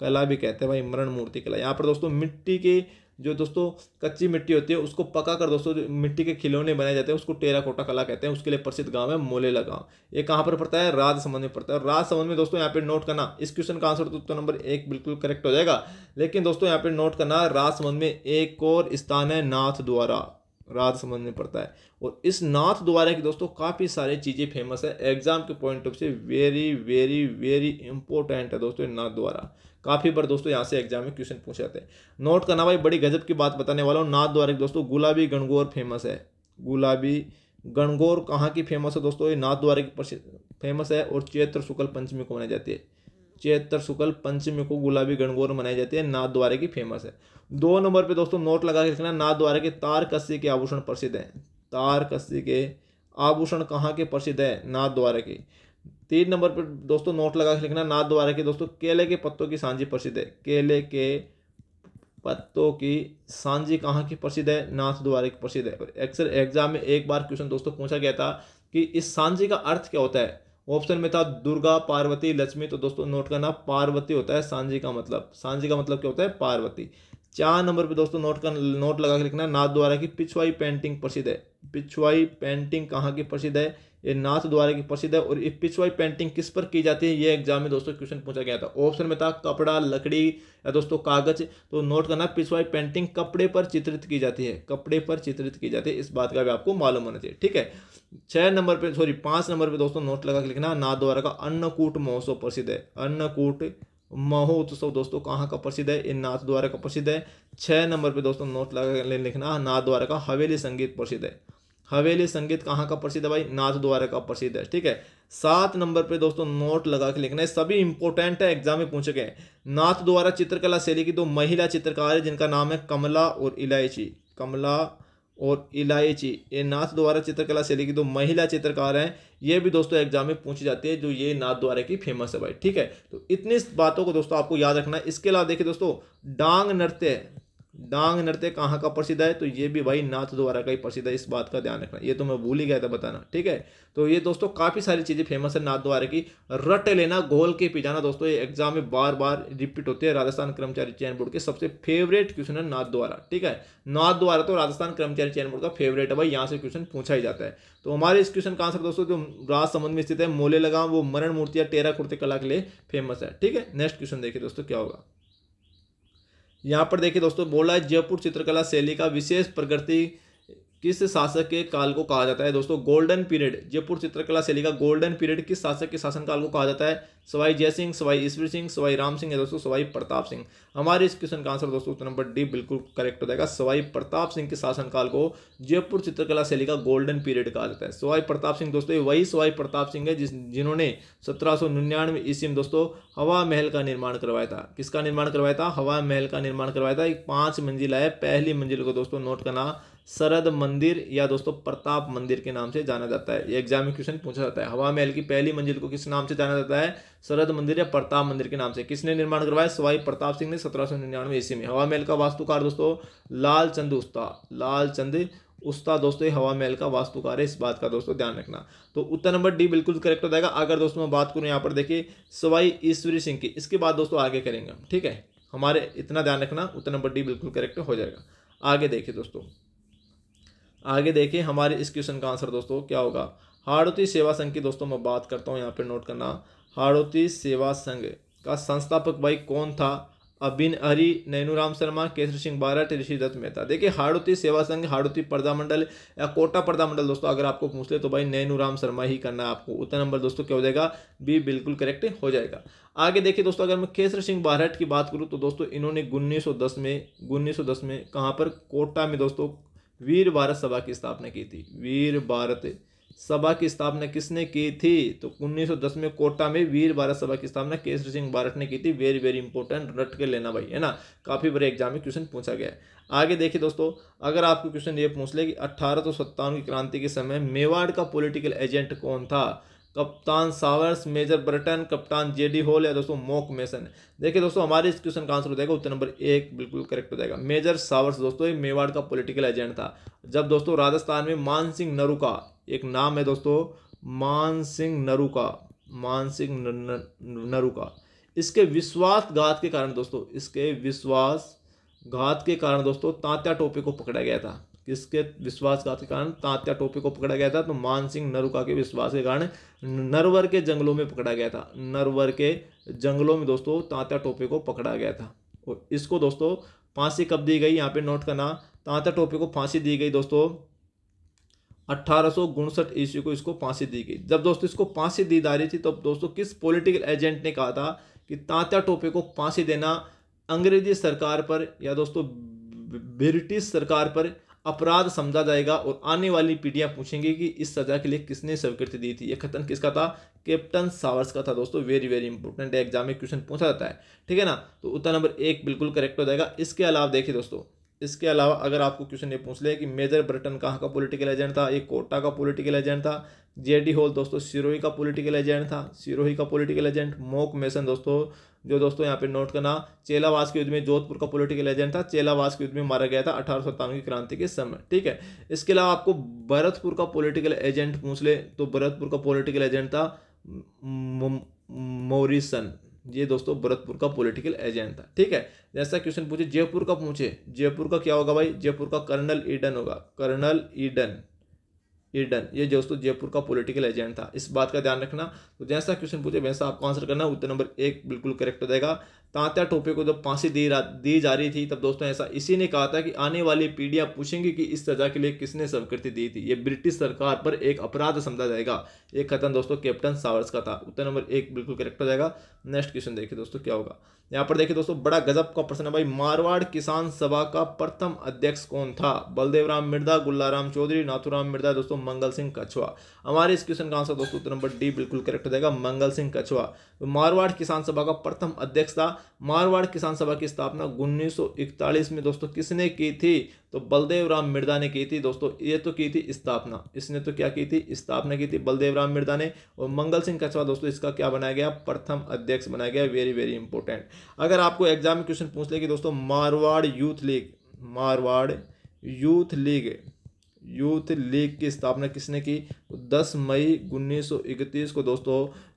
कला भी कहते हैं भाई मरण मूर्ति कला यहाँ पर दोस्तों मिट्टी के जो दोस्तों कच्ची मिट्टी होती है उसको पका कर दोस्तों मिट्टी के खिलौने बनाए जाते हैं उसको टेराकोटा कला कहते हैं उसके लिए प्रसिद्ध गाँव है मोलेला गांव ये कहाँ पर पड़ता है राजसमंद में पड़ता है राजसमंद में दोस्तों यहां पे नोट करना इस क्वेश्चन का आंसर तो नंबर एक बिल्कुल करेक्ट हो जाएगा लेकिन दोस्तों यहाँ पे नोट करना राजसमंद में एक और स्थान है नाथ द्वारा राजसमंद में पड़ता है और इस नाथ द्वारा की दोस्तों काफ़ी सारी चीज़ें फेमस है एग्जाम के पॉइंट ऑफ से वेरी वेरी वेरी इंपॉर्टेंट है दोस्तों नाथ द्वारा काफ़ी बार दोस्तों यहाँ से एग्जाम में क्वेश्चन पूछ जाते हैं नोट करना भाई बड़ी गजब की बात बताने वाला हूँ नाथ द्वारा दोस्तों गुलाबी गणगौर फेमस है गुलाबी गणगौर कहाँ की फेमस है दोस्तों ये नाथ द्वारा की फेमस है और चैत्र शुक्ल पंचमी को मनाई जाती है चैत्र शुक्ल पंचमी को गुलाबी गणगौर मनाई जाती है नाथ द्वारे की फेमस है दो नंबर पे दोस्तों नोट लगा के रखना नाथ द्वारा के तार कस्सी के आभूषण प्रसिद्ध हैं तार कस्सी के आभूषण कहाँ के प्रसिद्ध है नाथ द्वारा के तीन नंबर पर दोस्तों नोट लगा के लिखना नाथ द्वारा के दोस्तों केले के पत्तों की सांझी प्रसिद्ध है केले के पत्तों की सांझी कहाँ की प्रसिद्ध है नाथ द्वारा की प्रसिद्ध है अक्सर एग्जाम में एक बार क्वेश्चन दोस्तों पूछा गया था कि इस सांझी का अर्थ क्या होता है ऑप्शन में था दुर्गा पार्वती लक्ष्मी तो दोस्तों नोट करना पार्वती होता है सांझी का मतलब सांझी का मतलब क्या होता है पार्वती चार नंबर पे दोस्तों नोट कर नोट लगा के लिखना है नाथ द्वारा की पिछवाई पेंटिंग प्रसिद्ध है पिछवाई पेंटिंग कहाँ की प्रसिद्ध है ये नाथ द्वारा की प्रसिद्ध है और ये पिछवाई पेंटिंग किस पर की जाती है ये एग्जाम में दोस्तों क्वेश्चन पूछा गया था ऑप्शन में था कपड़ा लकड़ी या दोस्तों कागज तो नोट करना पिछवाई पेंटिंग कपड़े पर चित्रित की जाती है कपड़े पर चित्रित की जाती है इस बात का भी आपको मालूम होना चाहिए ठीक है छः नंबर पर सॉरी पाँच नंबर पर दोस्तों नोट लगा के लिखना नाथ द्वारा का अन्नकूट महोत्सव प्रसिद्ध है अन्नकूट महोत्सव दोस्तों कहाँ का प्रसिद्ध है ये नाथ द्वारा का प्रसिद्ध है छः नंबर पे दोस्तों नोट लगा ले लिखना नाथ द्वारा का हवेली संगीत प्रसिद्ध है हवेली संगीत कहाँ का प्रसिद्ध है भाई नाथ द्वारा का प्रसिद्ध है ठीक है सात नंबर पे दोस्तों नोट लगा के लिखना है सभी इंपॉर्टेंट है एग्जाम में पूछे गए नाथ द्वारा चित्रकला शैली की दो महिला चित्रकार है जिनका नाम है कमला और इलायची कमला और इलायची ये नाथ द्वारा चित्रकला शैली की दो महिला चित्रकार हैं ये भी दोस्तों एग्जाम में पूछी जाती है जो ये नाथ द्वारा की फेमस है भाई ठीक है तो इतनी बातों को दोस्तों आपको याद रखना है इसके अलावा देखिए दोस्तों डांग नृत्य डांग नृत्य कहाँ का प्रसिद्ध है तो ये भी भाई नाथ द्वारा का ही प्रसिद्ध है इस बात का ध्यान रखना ये तो मैं भूल ही गया था बताना ठीक है तो ये दोस्तों काफ़ी सारी चीज़ें फेमस है नाथ द्वारा की रट लेना घोल के पिजाना दोस्तों ये एग्जाम में बार बार रिपीट होते हैं राजस्थान कर्मचारी चयन बोर्ड के सबसे फेवरेट क्वेश्चन है नाथ द्वारा ठीक है नाथ द्वारा तो राजस्थान कर्मचारी चयन बोर्ड का फेवरेट है भाई यहाँ से क्वेश्चन पूछा ही जाता है तो हमारे इस क्वेश्चन का आंसर दोस्तों जो राजसमंद में स्थित है मोले लगाम वो मरण मूर्ति या टेरा कुर्ते कला के लिए फेमस है ठीक है नेक्स्ट क्वेश्चन देखिए दोस्तों क्या होगा यहाँ पर देखिए दोस्तों बोला जयपुर चित्रकला शैली का विशेष प्रगति किस शासक के काल को कहा जाता है दोस्तों गोल्डन पीरियड जयपुर चित्रकला शैली का गोल्डन पीरियड किस शासक के शासनकाल को कहा जाता है सवाई जय सिंह सवाई ईश्वर सिंह सवाई राम सिंह है दोस्तों सवाई प्रताप सिंह हमारे इस क्वेश्चन का आंसर दोस्तों उत्तर नंबर डी बिल्कुल करेक्ट हो जाएगा सवाई प्रताप सिंह के शासनकाल को जयपुर चित्रकला शैली का गोल्डन पीरियड कहा जाता है सवाई प्रताप सिंह दोस्तों वही सवाई प्रताप सिंह है जिस जिन्होंने सत्रह सौ निन्यानवे ईस्वी में दोस्तों हवा महल का निर्माण करवाया था किसका निर्माण करवाया था हवा महल का निर्माण करवाया था एक पाँच मंजिल है पहली मंजिल को दोस्तों नोट करना सरद मंदिर या दोस्तों प्रताप मंदिर के नाम से जाना जाता है ये एग्जाम में क्वेश्चन पूछा जाता है हवा महल की पहली मंजिल को किस नाम से जाना जाता है सरद मंदिर या प्रताप मंदिर के नाम से किसने निर्माण करवाया सवाई प्रताप सिंह ने सत्रह सौ निन्यानवे ईस्वी में हवा महल का वास्तुकार दोस्तों लाल चंद उस्ता लाल चंद उस्ता दोस्तों ये हवा महल का वास्तुकार है इस बात का दोस्तों ध्यान रखना तो उत्तर नंबर डी बिल्कुल करेक्ट हो जाएगा अगर दोस्तों मैं बात करूँ यहाँ पर देखिए सवाई ईश्वरी सिंह की इसके बाद दोस्तों आगे करेंगे ठीक है हमारे इतना ध्यान रखना उत्तर नंबर डी बिल्कुल करेक्ट हो जाएगा आगे देखिए दोस्तों आगे देखें हमारे इस क्वेश्चन का आंसर दोस्तों क्या होगा हाड़ौती सेवा संघ की दोस्तों मैं बात करता हूँ यहाँ पर नोट करना हाड़ौती सेवा संघ का संस्थापक भाई कौन था अबिन हरी नैनूराम शर्मा केसर सिंह बारट ऋषि दत्त मेहता देखिए हाड़ौती सेवा संघ हाड़ौती प्रधामंडल या कोटा प्रधामंडल दोस्तों अगर आपको पूछ ले तो भाई नैनूराम शर्मा ही करना है आपको उतना नंबर दोस्तों क्या हो जाएगा बी बिल्कुल करेक्ट हो जाएगा आगे देखिए दोस्तों अगर मैं केसर सिंह बारट की बात करूँ तो दोस्तों इन्होंने उन्नीस में उन्नीस में कहाँ पर कोटा में दोस्तों वीर भारत सभा की स्थापना की थी वीर भारत सभा की स्थापना किसने की थी तो 1910 में कोटा में वीर भारत सभा की स्थापना केसर सिंह भारत ने की थी वेरी वेरी इंपॉर्टेंट रट के लेना भाई है ना काफ़ी बड़े एग्जाम में क्वेश्चन पूछा गया है आगे देखिए दोस्तों अगर आपको क्वेश्चन ये पूछ ले कि अट्ठारह की क्रांति के समय मेवाड़ का पॉलिटिकल एजेंट कौन था कप्तान सावर्स मेजर ब्रिटन कप्तान जे डी होल या दोस्तों मोक मेसन देखिए दोस्तों हमारे इस क्वेश्चन का आंसर हो जाएगा उत्तर नंबर एक बिल्कुल करेक्ट हो जाएगा मेजर सावर्स दोस्तों ये मेवाड़ का पॉलिटिकल एजेंट था जब दोस्तों राजस्थान में मान सिंह नरू का एक नाम है दोस्तों मान सिंह नरू का मान सिंह नरू का इसके विश्वासघात के कारण दोस्तों इसके विश्वासघात के कारण दोस्तों तांत्या टोपे को पकड़ा गया था किसके विश्वासघात के कारण तात्या टोपे को पकड़ा गया था तो मानसिंह नरुका के विश्वास के कारण नरवर के जंगलों में पकड़ा गया था नरवर के जंगलों में दोस्तों तात्या टोपे को पकड़ा गया था और इसको दोस्तों फांसी कब दी गई यहाँ पे नोट करना तात्या टोपे को फांसी दी गई दोस्तों अट्ठारह ईस्वी को इसको फांसी दी गई जब दोस्तों इसको फांसी दी जा रही थी तब तो दोस्तों किस पॉलिटिकल एजेंट ने कहा था कि तात्या टोपे को फांसी देना अंग्रेजी सरकार पर या दोस्तों ब्रिटिश सरकार पर अपराध समझा जाएगा और आने वाली पीढ़ियां पूछेंगी कि इस सजा के लिए किसने स्वीकृति दी थी यह खतन किसका था कैप्टन सावर्स का था दोस्तों वेरी वेरी इंपॉर्टेंट है एग्जाम में क्वेश्चन पूछा जाता है ठीक है ना तो उत्तर नंबर एक बिल्कुल करेक्ट हो जाएगा इसके अलावा देखिए दोस्तों इसके अलावा अगर आपको क्वेश्चन ये पूछ ले कि मेजर ब्रिटन कहाँ का पोलिटिकल एजेंट था ये कोटा का पोलिटिकल एजेंट था जे डी होल दोस्तों सिरोही का पोलिटिकल एजेंट था सिरोही का पोलिटिकल एजेंट मोक मेसन दोस्तों जो दोस्तों यहाँ पे नोट करना चेलावास के युद्ध में जोधपुर का पॉलिटिकल एजेंट था चेलावास के युद्ध में मारा गया था अठारह की क्रांति के समय ठीक है इसके अलावा आपको भरतपुर का पॉलिटिकल एजेंट पूछ ले तो भरतपुर का पॉलिटिकल एजेंट था मोरिसन ये दोस्तों भरतपुर का पॉलिटिकल एजेंट था ठीक है जैसा क्वेश्चन पूछे जयपुर का पूछे जयपुर का क्या होगा भाई जयपुर का कर्नल ईडन होगा कर्नल ईडन ईडन ये दोस्तों जयपुर का पॉलिटिकल एजेंट था इस बात का ध्यान रखना तो जैसा क्वेश्चन पूछे वैसा आपको आंसर करना उत्तर नंबर एक बिल्कुल करेक्ट हो जाएगा तांत्या टोपे को जब फांसी दी दी जा रही थी तब दोस्तों ऐसा इसी ने कहा था कि आने वाली पीढ़ियां पूछेंगी कि इस सजा के लिए किसने स्वीकृति दी थी ये ब्रिटिश सरकार पर एक अपराध समझा जाएगा ये खत्म दोस्तों कैप्टन सावर्स का था उत्तर नंबर एक बिल्कुल करेक्ट हो जाएगा नेक्स्ट क्वेश्चन देखिए दोस्तों क्या होगा यहाँ पर देखिए दोस्तों बड़ा गजब का प्रश्न है भाई मारवाड़ किसान सभा का प्रथम अध्यक्ष कौन था बलदेव राम मिर्दा गुल्लाराम चौधरी नाथुराम मिर्दा दोस्तों मंगल सिंह कछुआ हमारे इस क्वेश्चन का आंसर दोस्तों उत्तर नंबर डी बिल्कुल करेक्ट हो जाएगा मंगल सिंह कछुआ मारवाड़ किसान सभा का प्रथम अध्यक्ष था मारवाड़ किसान सभा की स्थापना 1941 में दोस्तों किसने की थी तो बलदेव राम मिर्दा ने की थी दोस्तों ये तो की थी स्थापना इसने तो क्या की थी स्थापना की थी बलदेव राम मिर्दा ने और मंगल सिंह कछवा दोस्तों इसका क्या बनाया गया प्रथम अध्यक्ष बनाया गया वेरी वेरी इंपॉर्टेंट अगर आपको एग्जाम में क्वेश्चन पूछ ले कि दोस्तों Marwar youth league Marwar youth league youth league की स्थापना किसने की 10 तो मई 1931 को दोस्तों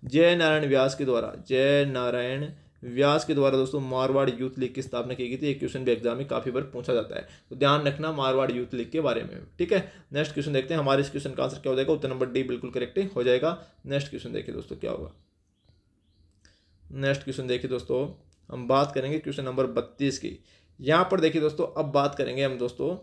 जय नारायण व्यास के द्वारा जय नारायण व्यास के द्वारा दोस्तों मारवाड़ यूथ लीग की स्थापना की गई थी एक क्वेश्चन भी एग्जाम में काफ़ी बार पूछा जाता है तो ध्यान रखना मारवाड़ यूथ लीग के बारे में ठीक है नेक्स्ट क्वेश्चन देखते हैं हमारे इस क्वेश्चन का आंसर क्या हो जाएगा उत्तर नंबर डी बिल्कुल करेक्ट हो जाएगा नेक्स्ट क्वेश्चन देखिए दोस्तों क्या होगा नेक्स्ट क्वेश्चन देखिए दोस्तों हम बात करेंगे क्वेश्चन नंबर बत्तीस की यहाँ पर देखिए दोस्तों अब बात करेंगे हम दोस्तों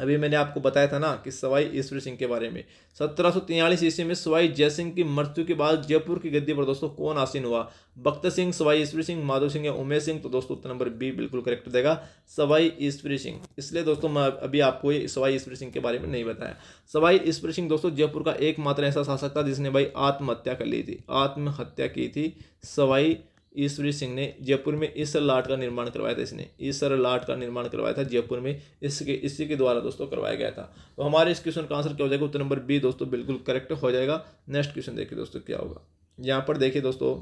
अभी मैंने आपको बताया था ना कि सवाई ईश्वर सिंह के बारे में सत्रह सौ तिरालीस ईस्वी में सवाई जयसिंह की मृत्यु के बाद जयपुर की गद्दी पर दोस्तों कौन आसीन हुआ भक्त सिंह सवाई ईश्वरी सिंह माधव सिंह या उमेश सिंह तो दोस्तों उत्तर नंबर बी बिल्कुल करेक्ट देगा सवाई ईश्वरी सिंह इसलिए दोस्तों मैं अभी आपको ये सवाई ईश्वरी सिंह के बारे में नहीं बताया सवाई ईश्वरी सिंह दोस्तों जयपुर का एकमात्र ऐसा शासक था जिसने भाई आत्महत्या कर ली थी आत्महत्या की थी सवाई ईश्वरी सिंह ने जयपुर में ईसर लाट का निर्माण करवाया था इसने इस लाट का निर्माण करवाया था जयपुर में इसके इसी के द्वारा दोस्तों करवाया गया था तो हमारे इस क्वेश्चन का आंसर क्या हो जाएगा उत्तर नंबर बी दोस्तों बिल्कुल करेक्ट हो जाएगा नेक्स्ट क्वेश्चन देखिए दोस्तों क्या होगा यहाँ पर देखिए दोस्तों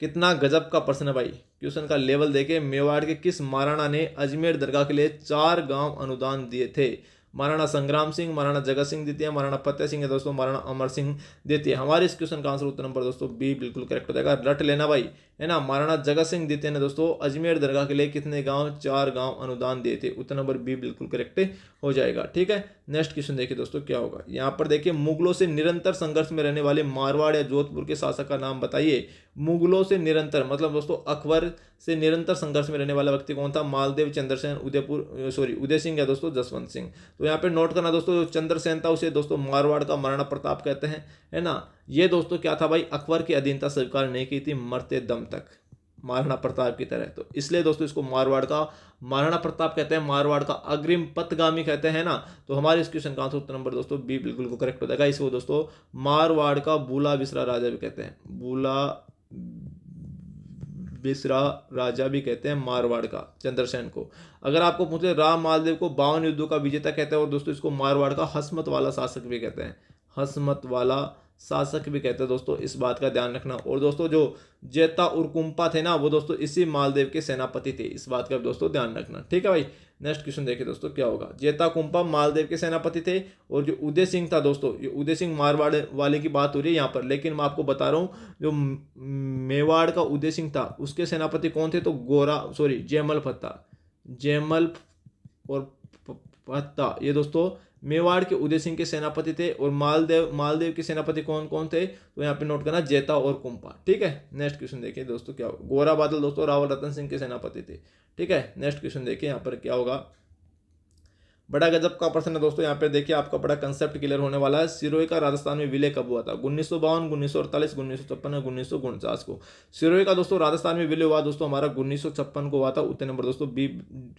कितना गजब का प्रश्न है भाई क्वेश्चन का लेवल देखे मेवाड़ के किस महाराणा ने अजमेर दरगाह के लिए चार गांव अनुदान दिए थे महाराणा संग्राम सिंह महाराणा जगत सिंह देती है महाराणा फतेह सिंह है दोस्तों महाराणा अमर सिंह देती है हमारे इस क्वेश्चन का आंसर उत्तर नंबर दोस्तों बी बिल्कुल करेक्ट हो जाएगा रट लेना भाई है ना महाराणा जगत सिंह देते ना दोस्तों अजमेर दरगाह के लिए कितने गांव चार गांव अनुदान दिए थे उत्तर नंबर बी बिल्कुल करेक्ट हो जाएगा ठीक है नेक्स्ट क्वेश्चन देखिए दोस्तों क्या होगा यहाँ पर देखिए मुगलों से निरंतर संघर्ष में रहने वाले मारवाड़ या जोधपुर के शासक का नाम बताइए मुगलों से निरंतर मतलब दोस्तों अकबर से निरंतर संघर्ष में रहने वाला व्यक्ति कौन था मालदेव चंद्रसेन उदयपुर सॉरी उदय सिंह या दोस्तों जसवंत सिंह तो यहाँ पे नोट करना दोस्तों चंद्रसेन था उसे दोस्तों मारवाड़ का महाराणा प्रताप कहते हैं है ना ये दोस्तों क्या था भाई अकबर की अधीनता स्वीकार नहीं की थी मरते दम तक महाराणा प्रताप की तरह तो इसलिए दोस्तों इसको मारवाड़ का महाराणा प्रताप कहते हैं मारवाड़ का अग्रिम पथगामी कहते हैं ना तो हमारे इस क्वेश्चन का आंसर उत्तर नंबर दोस्तों बी बिल्कुल को करेक्ट हो जाएगा इसको दोस्तों मारवाड़ का बूला बिसरा राजा भी कहते हैं बूला बिसरा राजा भी कहते हैं मारवाड़ का चंद्रसेन को अगर आपको पूछे राम मालदेव को बावन युद्धों का विजेता कहते हैं और दोस्तों इसको मारवाड़ का हसमत वाला शासक भी कहते हैं हसमत वाला शासक भी कहते हैं दोस्तों इस बात का ध्यान रखना और दोस्तों जो जेता कुंपा थे ना वो दोस्तों इसी मालदेव के सेनापति थे इस बात का दोस्तों ध्यान रखना ठीक है भाई नेक्स्ट क्वेश्चन देखिए दोस्तों क्या होगा जेता कुंपा मालदेव के सेनापति थे और जो उदय सिंह था दोस्तों ये उदय सिंह मारवाड़ वाले की बात हो रही है यहाँ पर लेकिन मैं आपको बता रहा हूँ जो मेवाड़ का उदय सिंह था उसके सेनापति कौन थे तो गोरा सॉरी जयमल फत्ता जयमल और फत्ता ये दोस्तों मेवाड़ के उदय सिंह के सेनापति थे और मालदेव मालदेव के सेनापति कौन कौन थे तो यहाँ पे नोट करना जेता और कुंपा ठीक है नेक्स्ट क्वेश्चन देखिए दोस्तों क्या गोरा बादल दोस्तों रावल रतन सिंह के सेनापति थे ठीक है नेक्स्ट क्वेश्चन देखिए यहाँ पर क्या होगा बड़ा गजब का प्रश्न है दोस्तों यहाँ पे देखिए आपका बड़ा कंसेप्ट क्लियर होने वाला है सिरोही का राजस्थान में विलय कब हुआ था उन्नीस सौ बावन उन्नीस सौ अड़तालीस उन्नीस सौ छप्पन उन्नीस सौ उनचास को सिरोही का दोस्तों राजस्थान में विलय हुआ दोस्तों हमारा उन्नीस सौ छप्पन को हुआ था उतने नंबर दोस्तों बी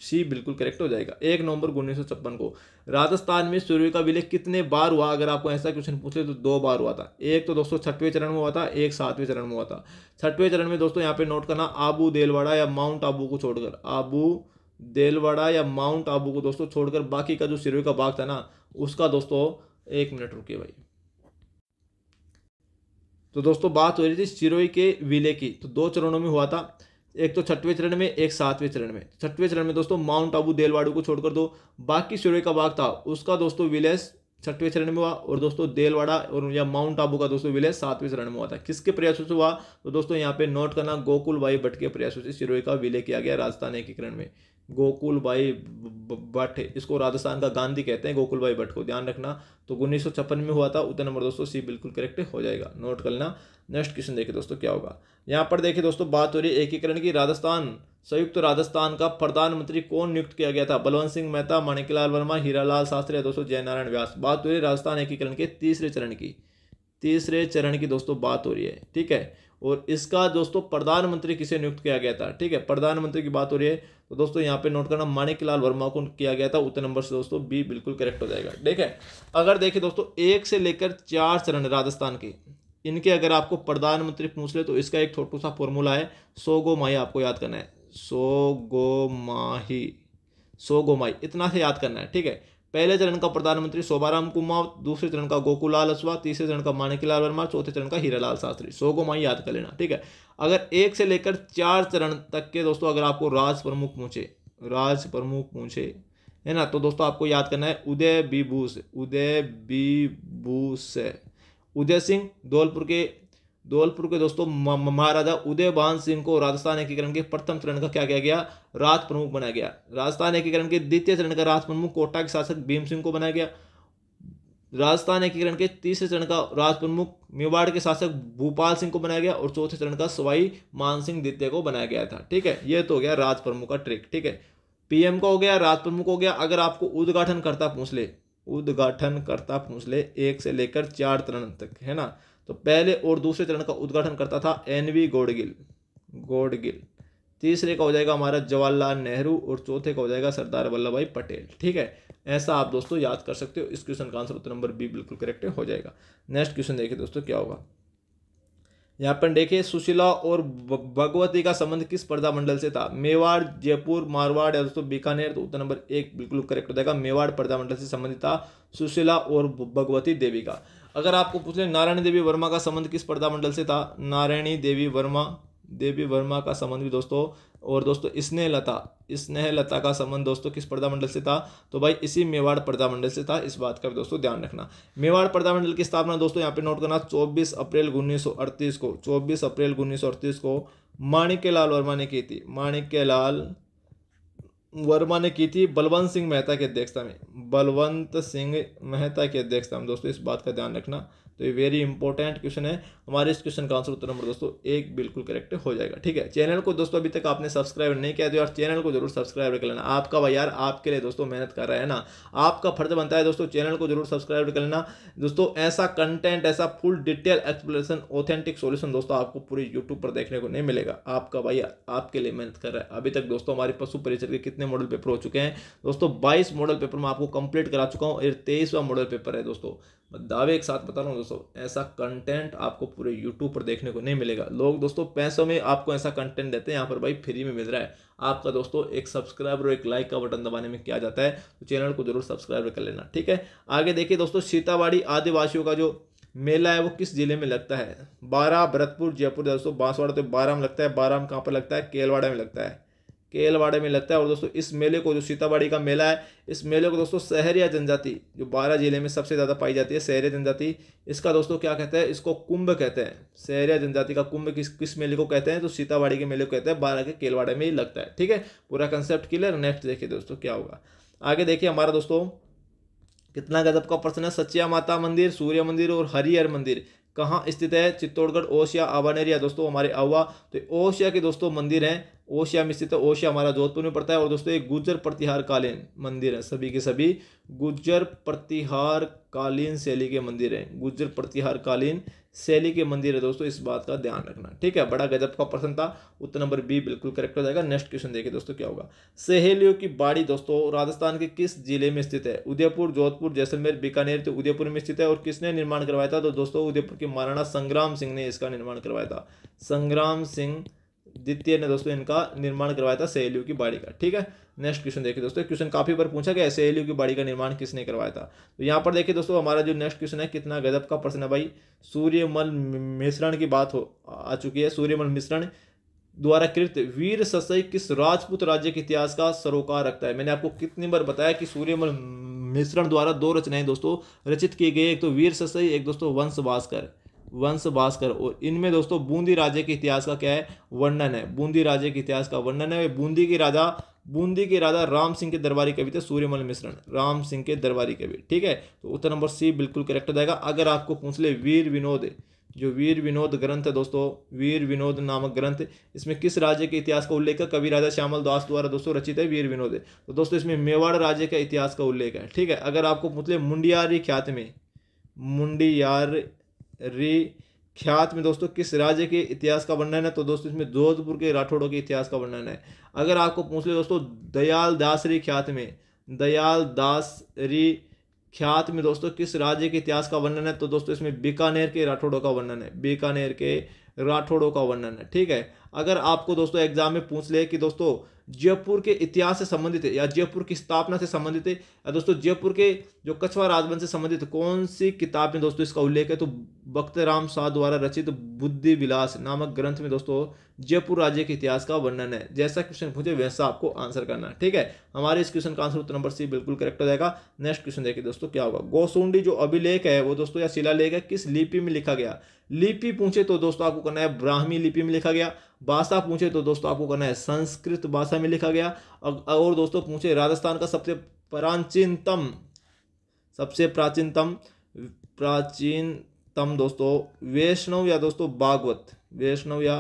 सी बिल्कुल करेक्ट हो जाएगा एक नवंबर उन्नीस सौ छप्पन को राजस्थान में सिरोही का विलय कितने बार हुआ अगर आपको ऐसा क्वेश्चन पूछे तो दो बार हुआ था एक तो दोस्तों छठवें चरण में हुआ था एक सातवें चरण में हुआ था छठवें चरण में दोस्तों यहाँ पे नोट करना आबू देलवाड़ा या माउंट आबू को छोड़कर आबू देलवाड़ा या माउंट आबू को दोस्तों छोड़कर बाकी का जो सिरवे का भाग था ना उसका दोस्तों एक मिनट रुके भाई तो दोस्तों बात हो रही थी सिरोई के विले की तो दो चरणों में हुआ था एक तो छठवें चरण में एक सातवें चरण में छठवें चरण में दोस्तों माउंट आबू देलवाड़ू को छोड़कर दो बाकी सिरोई का भाग था उसका दोस्तों विलय छठवें चरण में हुआ और दोस्तों देलवाड़ा और या माउंट आबू का दोस्तों विलय सातवें चरण में हुआ था किसके प्रयासों से हुआ तो दोस्तों यहाँ पे नोट करना गोकुल भाई भट्ट के प्रयासों से सिरोई का विलय किया गया राजस्थान एकीकरण में गोकुल भाई भट्ट इसको राजस्थान का गांधी कहते हैं गोकुल भाई भट्ट को ध्यान रखना तो उन्नीस में हुआ था उतना नंबर दोस्तों सी बिल्कुल करेक्ट हो जाएगा नोट कर लेना नेक्स्ट क्वेश्चन देखिए दोस्तों क्या होगा यहाँ पर देखिए दोस्तों बात हो रही है एकीकरण की राजस्थान संयुक्त तो राजस्थान का प्रधानमंत्री कौन नियुक्त किया गया था बलवंत सिंह मेहता माणिकलाल वर्मा हीरालाल शास्त्री दोस्तों जयनारायण व्यास बात हो रही है राजस्थान एकीकरण के तीसरे चरण की तीसरे चरण की दोस्तों बात हो रही है ठीक है और इसका दोस्तों प्रधानमंत्री किसे नियुक्त किया गया था ठीक है प्रधानमंत्री की बात हो रही है तो दोस्तों यहाँ पे नोट करना माणिक लाल वर्मा को किया गया था उतने नंबर से दोस्तों बी बिल्कुल करेक्ट हो जाएगा ठीक है अगर देखिए दोस्तों एक से लेकर चार चरण राजस्थान की इनके अगर आपको प्रधानमंत्री पूछ ले तो इसका एक छोटू सा फॉर्मूला है सो गो माही आपको याद करना है सो गो माही सो गो माही इतना से याद करना है ठीक है पहले चरण का प्रधानमंत्री शोभाराम कुमार दूसरे चरण का गोकुलाल असवा तीसरे चरण का माणिकीलाल वर्मा चौथे चरण का हीरालाल शास्त्री सो को माई याद कर लेना ठीक है अगर एक से लेकर चार चरण तक के दोस्तों अगर आपको राज प्रमुख पूछे राज प्रमुख पूछे है ना तो दोस्तों आपको याद करना है उदय बीभूस उदय बीभूष उदय सिंह धौलपुर के धौलपुर के दोस्तों महाराजा उदयभान सिंह को राजस्थान एकीकरण के प्रथम चरण का क्या किया गया राज प्रमुख बनाया गया राजस्थान एकीकरण के द्वितीय चरण का राज प्रमुख कोटा के शासक भीम सिंह को बनाया गया राजस्थान एकीकरण के तीसरे चरण का राज प्रमुख मेवाड़ के शासक भूपाल सिंह को बनाया गया और चौथे चरण का सवाई मान सिंह द्वितीय को बनाया गया था ठीक है ये तो हो गया राज प्रमुख का ट्रिक ठीक है पीएम का हो गया राज प्रमुख हो गया अगर आपको उद्घाटन करता पूछ ले उद्घाटन करता पूछ ले एक से लेकर चार चरण तक है ना तो पहले और दूसरे चरण का उद्घाटन करता था एन वी गोडगिल गोडगिल तीसरे का हो जाएगा हमारा जवाहरलाल नेहरू और चौथे का हो जाएगा सरदार वल्लभ भाई पटेल ठीक है ऐसा आप दोस्तों याद कर सकते हो इस क्वेश्चन का आंसर उत्तर नंबर बी बिल्कुल करेक्ट हो जाएगा नेक्स्ट क्वेश्चन देखिए दोस्तों क्या होगा यहाँ पर देखिए सुशीला और भगवती का संबंध किस पर्दा मंडल से था मेवाड़ जयपुर मारवाड़ या दोस्तों बीकानेर तो उत्तर नंबर एक बिल्कुल करेक्ट हो जाएगा मेवाड़ पर्दा मंडल से संबंधित था सुशीला और भगवती देवी का अगर आपको पूछ लें नारायणी देवी वर्मा का संबंध किस पर्दा मंडल से था नारायणी देवी वर्मा देवी वर्मा का संबंध भी दोस्तों और दोस्तों स्नेह लता स्नेह लता का संबंध दोस्तों किस पर्दा मंडल से था तो भाई इसी मेवाड़ पर्दा मंडल से था इस बात का भी दोस्तों ध्यान रखना मेवाड़ पर्दा मंडल की स्थापना दोस्तों यहाँ पे नोट करना 24 अप्रैल उन्नीस को 24 अप्रैल उन्नीस को माणिक्य लाल वर्मा ने की थी माणिक्य लाल वर्मा ने की थी बलवंत सिंह मेहता की अध्यक्षता में बलवंत सिंह मेहता की अध्यक्षता में दोस्तों इस बात का ध्यान रखना तो ये वेरी इंपॉर्टेंट क्वेश्चन है हमारे इस क्वेश्चन का आंसर उत्तर नंबर दोस्तों एक बिल्कुल करेक्ट हो जाएगा ठीक है चैनल को दोस्तों अभी तक आपने सब्सक्राइब नहीं किया तो चैनल को जरूर सब्सक्राइब कर लेना आपका भाई यार आपके लिए दोस्तों मेहनत कर रहा है ना आपका फर्ज बनता है दोस्तों चैनल को जरूर सब्सक्राइब कर लेना दोस्तों ऐसा कंटेंट ऐसा full detail explanation authentic solution दोस्तों आपको पूरे यूट्यूब पर देखने को नहीं मिलेगा आपका भाई आपके लिए मेहनत कर रहा है अभी तक दोस्तों हमारे पशु परिचर के कितने मॉडल पेपर हो चुके हैं दोस्तों बाईस मॉडल पेपर मैं आपको कंप्लीट करा चुका हूँ तेईसवा मॉडल पेपर है दोस्तों दावे एक साथ बता रहा हूँ दोस्तों ऐसा कंटेंट आपको पूरे यूट्यूब पर देखने को नहीं मिलेगा लोग दोस्तों पैसों में आपको ऐसा कंटेंट देते हैं यहाँ पर भाई फ्री में मिल रहा है आपका दोस्तों एक सब्सक्राइब और एक लाइक का बटन दबाने में क्या जाता है तो चैनल को जरूर सब्सक्राइब कर लेना ठीक है आगे देखिए दोस्तों सीतावाड़ी आदिवासियों का जो मेला है वो किस जिले में लगता है बारह भरतपुर जयपुर दोस्तों बांसवाड़ा तो बारह में लगता है बारह में कहाँ पर लगता है केलवाड़ा में लगता है केलवाड़े में लगता है और दोस्तों इस मेले को जो सीताबाड़ी का मेला है इस मेले को दोस्तों सहरिया जनजाति जो बारह जिले में सबसे ज़्यादा पाई जाती है सहरिया जनजाति इसका दोस्तों क्या कहते हैं इसको कुंभ कहते हैं सहरिया जनजाति का कुंभ किस किस मेले को कहते हैं तो सीताबाड़ी के मेले को कहते हैं बारह के केलवाड़े में ही लगता है ठीक है पूरा कंसेप्ट क्लियर नेक्स्ट देखिए दोस्तों क्या होगा आगे देखिए हमारा दोस्तों कितना गजब का प्रश्न है सचिया माता मंदिर सूर्य मंदिर और हरिहर मंदिर कहाँ स्थित है चित्तौड़गढ़ ओशिया आवानेरिया दोस्तों हमारे आवा तो ओशिया के दोस्तों मंदिर हैं ओशिया में स्थित है ओशिया हमारा जोधपुर में पड़ता है और दोस्तों एक गुजर प्रतिहार कालीन मंदिर है सभी के सभी गुजर प्रतिहार कालीन शैली के मंदिर हैं गुजर प्रतिहार कालीन शैली के मंदिर है दोस्तों इस बात का ध्यान रखना ठीक है बड़ा गजब का प्रश्न था उत्तर नंबर बी बिल्कुल करेक्ट हो जाएगा नेक्स्ट क्वेश्चन देखिए दोस्तों क्या होगा सहेलियों की बाड़ी दोस्तों राजस्थान के किस जिले में स्थित है उदयपुर जोधपुर जैसलमेर बीकानेर तो उदयपुर में स्थित है और किसने निर्माण करवाया था तो दोस्तों उदयपुर के महाराणा संग्राम सिंह ने इसका निर्माण करवाया था संग्राम सिंह द्वितीय ने दोस्तों इनका निर्माण करवाया था सहेलियों की बाड़ी का ठीक है नेक्स्ट क्वेश्चन देखिए दोस्तों क्वेश्चन काफी बार पूछा गया सहेलियों की बाड़ी का निर्माण किसने करवाया था तो यहाँ पर देखिए दोस्तों हमारा जो नेक्स्ट क्वेश्चन है कितना गजब का प्रश्न है भाई सूर्यमल मिश्रण की बात हो आ चुकी है सूर्यमल मिश्रण द्वारा कृत वीर ससई किस राजपूत राज्य के इतिहास का सरोकार रखता है मैंने आपको कितनी बार बताया कि सूर्यमल मिश्रण द्वारा दो रचनाएं दोस्तों रचित की गई एक तो वीर ससई एक दोस्तों वंश भास्कर वंश भास्कर और इनमें दोस्तों बूंदी राजे के इतिहास का क्या है वर्णन है बूंदी राजे के इतिहास का वर्णन है बूंदी के राजा बूंदी के राजा राम सिंह के दरबारी कवि थे सूर्यमल मिश्रण राम सिंह के दरबारी कवि ठीक है तो उत्तर नंबर सी बिल्कुल करेक्ट हो जाएगा अगर आपको पूछ ले वीर विनोद जो वीर विनोद ग्रंथ है दोस्तों वीर विनोद नामक ग्रंथ इसमें किस राज्य के इतिहास का उल्लेख है कवि राजा श्यामल दास द्वारा दोस्तों रचित है वीर विनोद तो दोस्तों इसमें मेवाड़ राज्य का इतिहास का उल्लेख है ठीक है अगर आपको पूछ ले मुंडियारी ख्यात में मुंडियार री ख्यात में दोस्तों किस राज्य के इतिहास का वर्णन है तो दोस्तों इसमें जोधपुर के राठौड़ों के इतिहास का वर्णन है अगर आपको पूछ ले दोस्तों दयाल दास री ख्यात में दयाल दास री ख्यात में दोस्तों किस राज्य के इतिहास का वर्णन है तो दोस्तों इसमें बीकानेर के राठौड़ों का वर्णन है बीकानेर के राठौड़ों का वर्णन है ठीक है अगर आपको दोस्तों एग्जाम में पूछ ले कि दोस्तों जयपुर के इतिहास से संबंधित है या जयपुर की स्थापना से संबंधित है या दोस्तों जयपुर के जो कछवा राजवंश से संबंधित कौन सी किताब में दोस्तों इसका उल्लेख है तो भक्त राम शाह द्वारा रचित बुद्धि विलास नामक ग्रंथ में दोस्तों जयपुर राज्य के इतिहास का वर्णन है जैसा क्वेश्चन पूछे वैसा आपको आंसर करना है ठीक है हमारे इस क्वेश्चन का आंसर उत्तर नंबर सी बिल्कुल करेक्ट हो जाएगा नेक्स्ट क्वेश्चन देखिए दोस्तों क्या होगा गोसुंडी जो अभिलेख है वो दोस्तों या शिला है किस लिपि में लिखा गया लिपि पूछे तो दोस्तों आपको करना है ब्राह्मी लिपि में लिखा गया भाषा पूछे तो दोस्तों आपको करना है संस्कृत भाषा में लिखा गया और दोस्तों पूछे राजस्थान का सबसे प्राचीनतम सबसे प्राचीनतम प्राचीनतम दोस्तों वैष्णव या दोस्तों भागवत वैष्णव या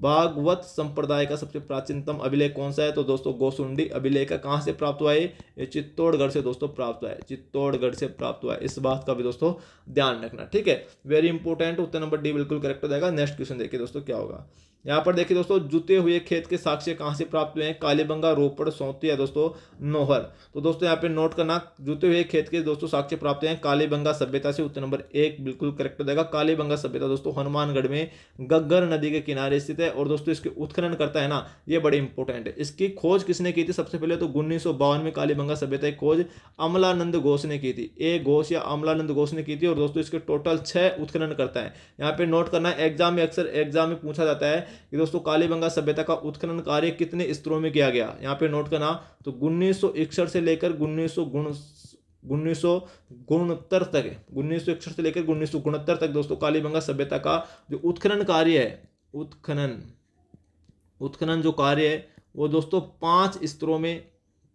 भागवत संप्रदाय का सबसे प्राचीनतम अभिलेख कौन सा है तो दोस्तों गोसुंडी अभिलेख कहाँ से प्राप्त हुआ है ये चित्तौड़गढ़ से दोस्तों प्राप्त हुआ है चित्तौड़गढ़ से प्राप्त हुआ है इस बात का भी दोस्तों ध्यान रखना ठीक है वेरी इंपॉर्टेंट उत्तर नंबर डी बिल्कुल करेक्ट हो जाएगा नेक्स्ट क्वेश्चन देखिए दोस्तों क्या होगा यहाँ पर देखिए दोस्तों जुते हुए खेत के साक्ष्य कहाँ से प्राप्त हुए हैं कालीबंगा रोपड़ सौंती है दोस्तों नोहर तो दोस्तों यहाँ पे नोट करना जुते हुए खेत के दोस्तों साक्ष्य प्राप्त हैं कालीबंगा सभ्यता से उत्तर नंबर एक बिल्कुल करेक्ट हो जाएगा कालीबंगा सभ्यता दोस्तों हनुमानगढ़ में गग्गर नदी के किनारे स्थित है और दोस्तों इसके उत्खनन करता है ना ये बड़े इंपॉर्टेंट है इसकी खोज किसने की थी सबसे पहले तो उन्नीस में कालीबंगा सभ्यता की खोज अमलानंद घोष ने की थी ए घोष या अमलानंद घोष ने की थी और दोस्तों इसके टोटल छः उत्खनन करता है यहाँ पे नोट करना एग्जाम में अक्सर एग्जाम में पूछा जाता है कि दोस्तों कालीबंगा सभ्यता का उत्खनन कार्य कितने स्तरों में किया गया यहाँ पे नोट करना तो उन्नीस से लेकर उन्नीस उन्नीस गुणहत्तर तक उन्नीस से लेकर उन्नीस सौ तक दोस्तों कालीबंगा सभ्यता का जो उत्खनन कार्य है उत्खनन उत्खनन जो कार्य है वो दोस्तों पांच स्तरों में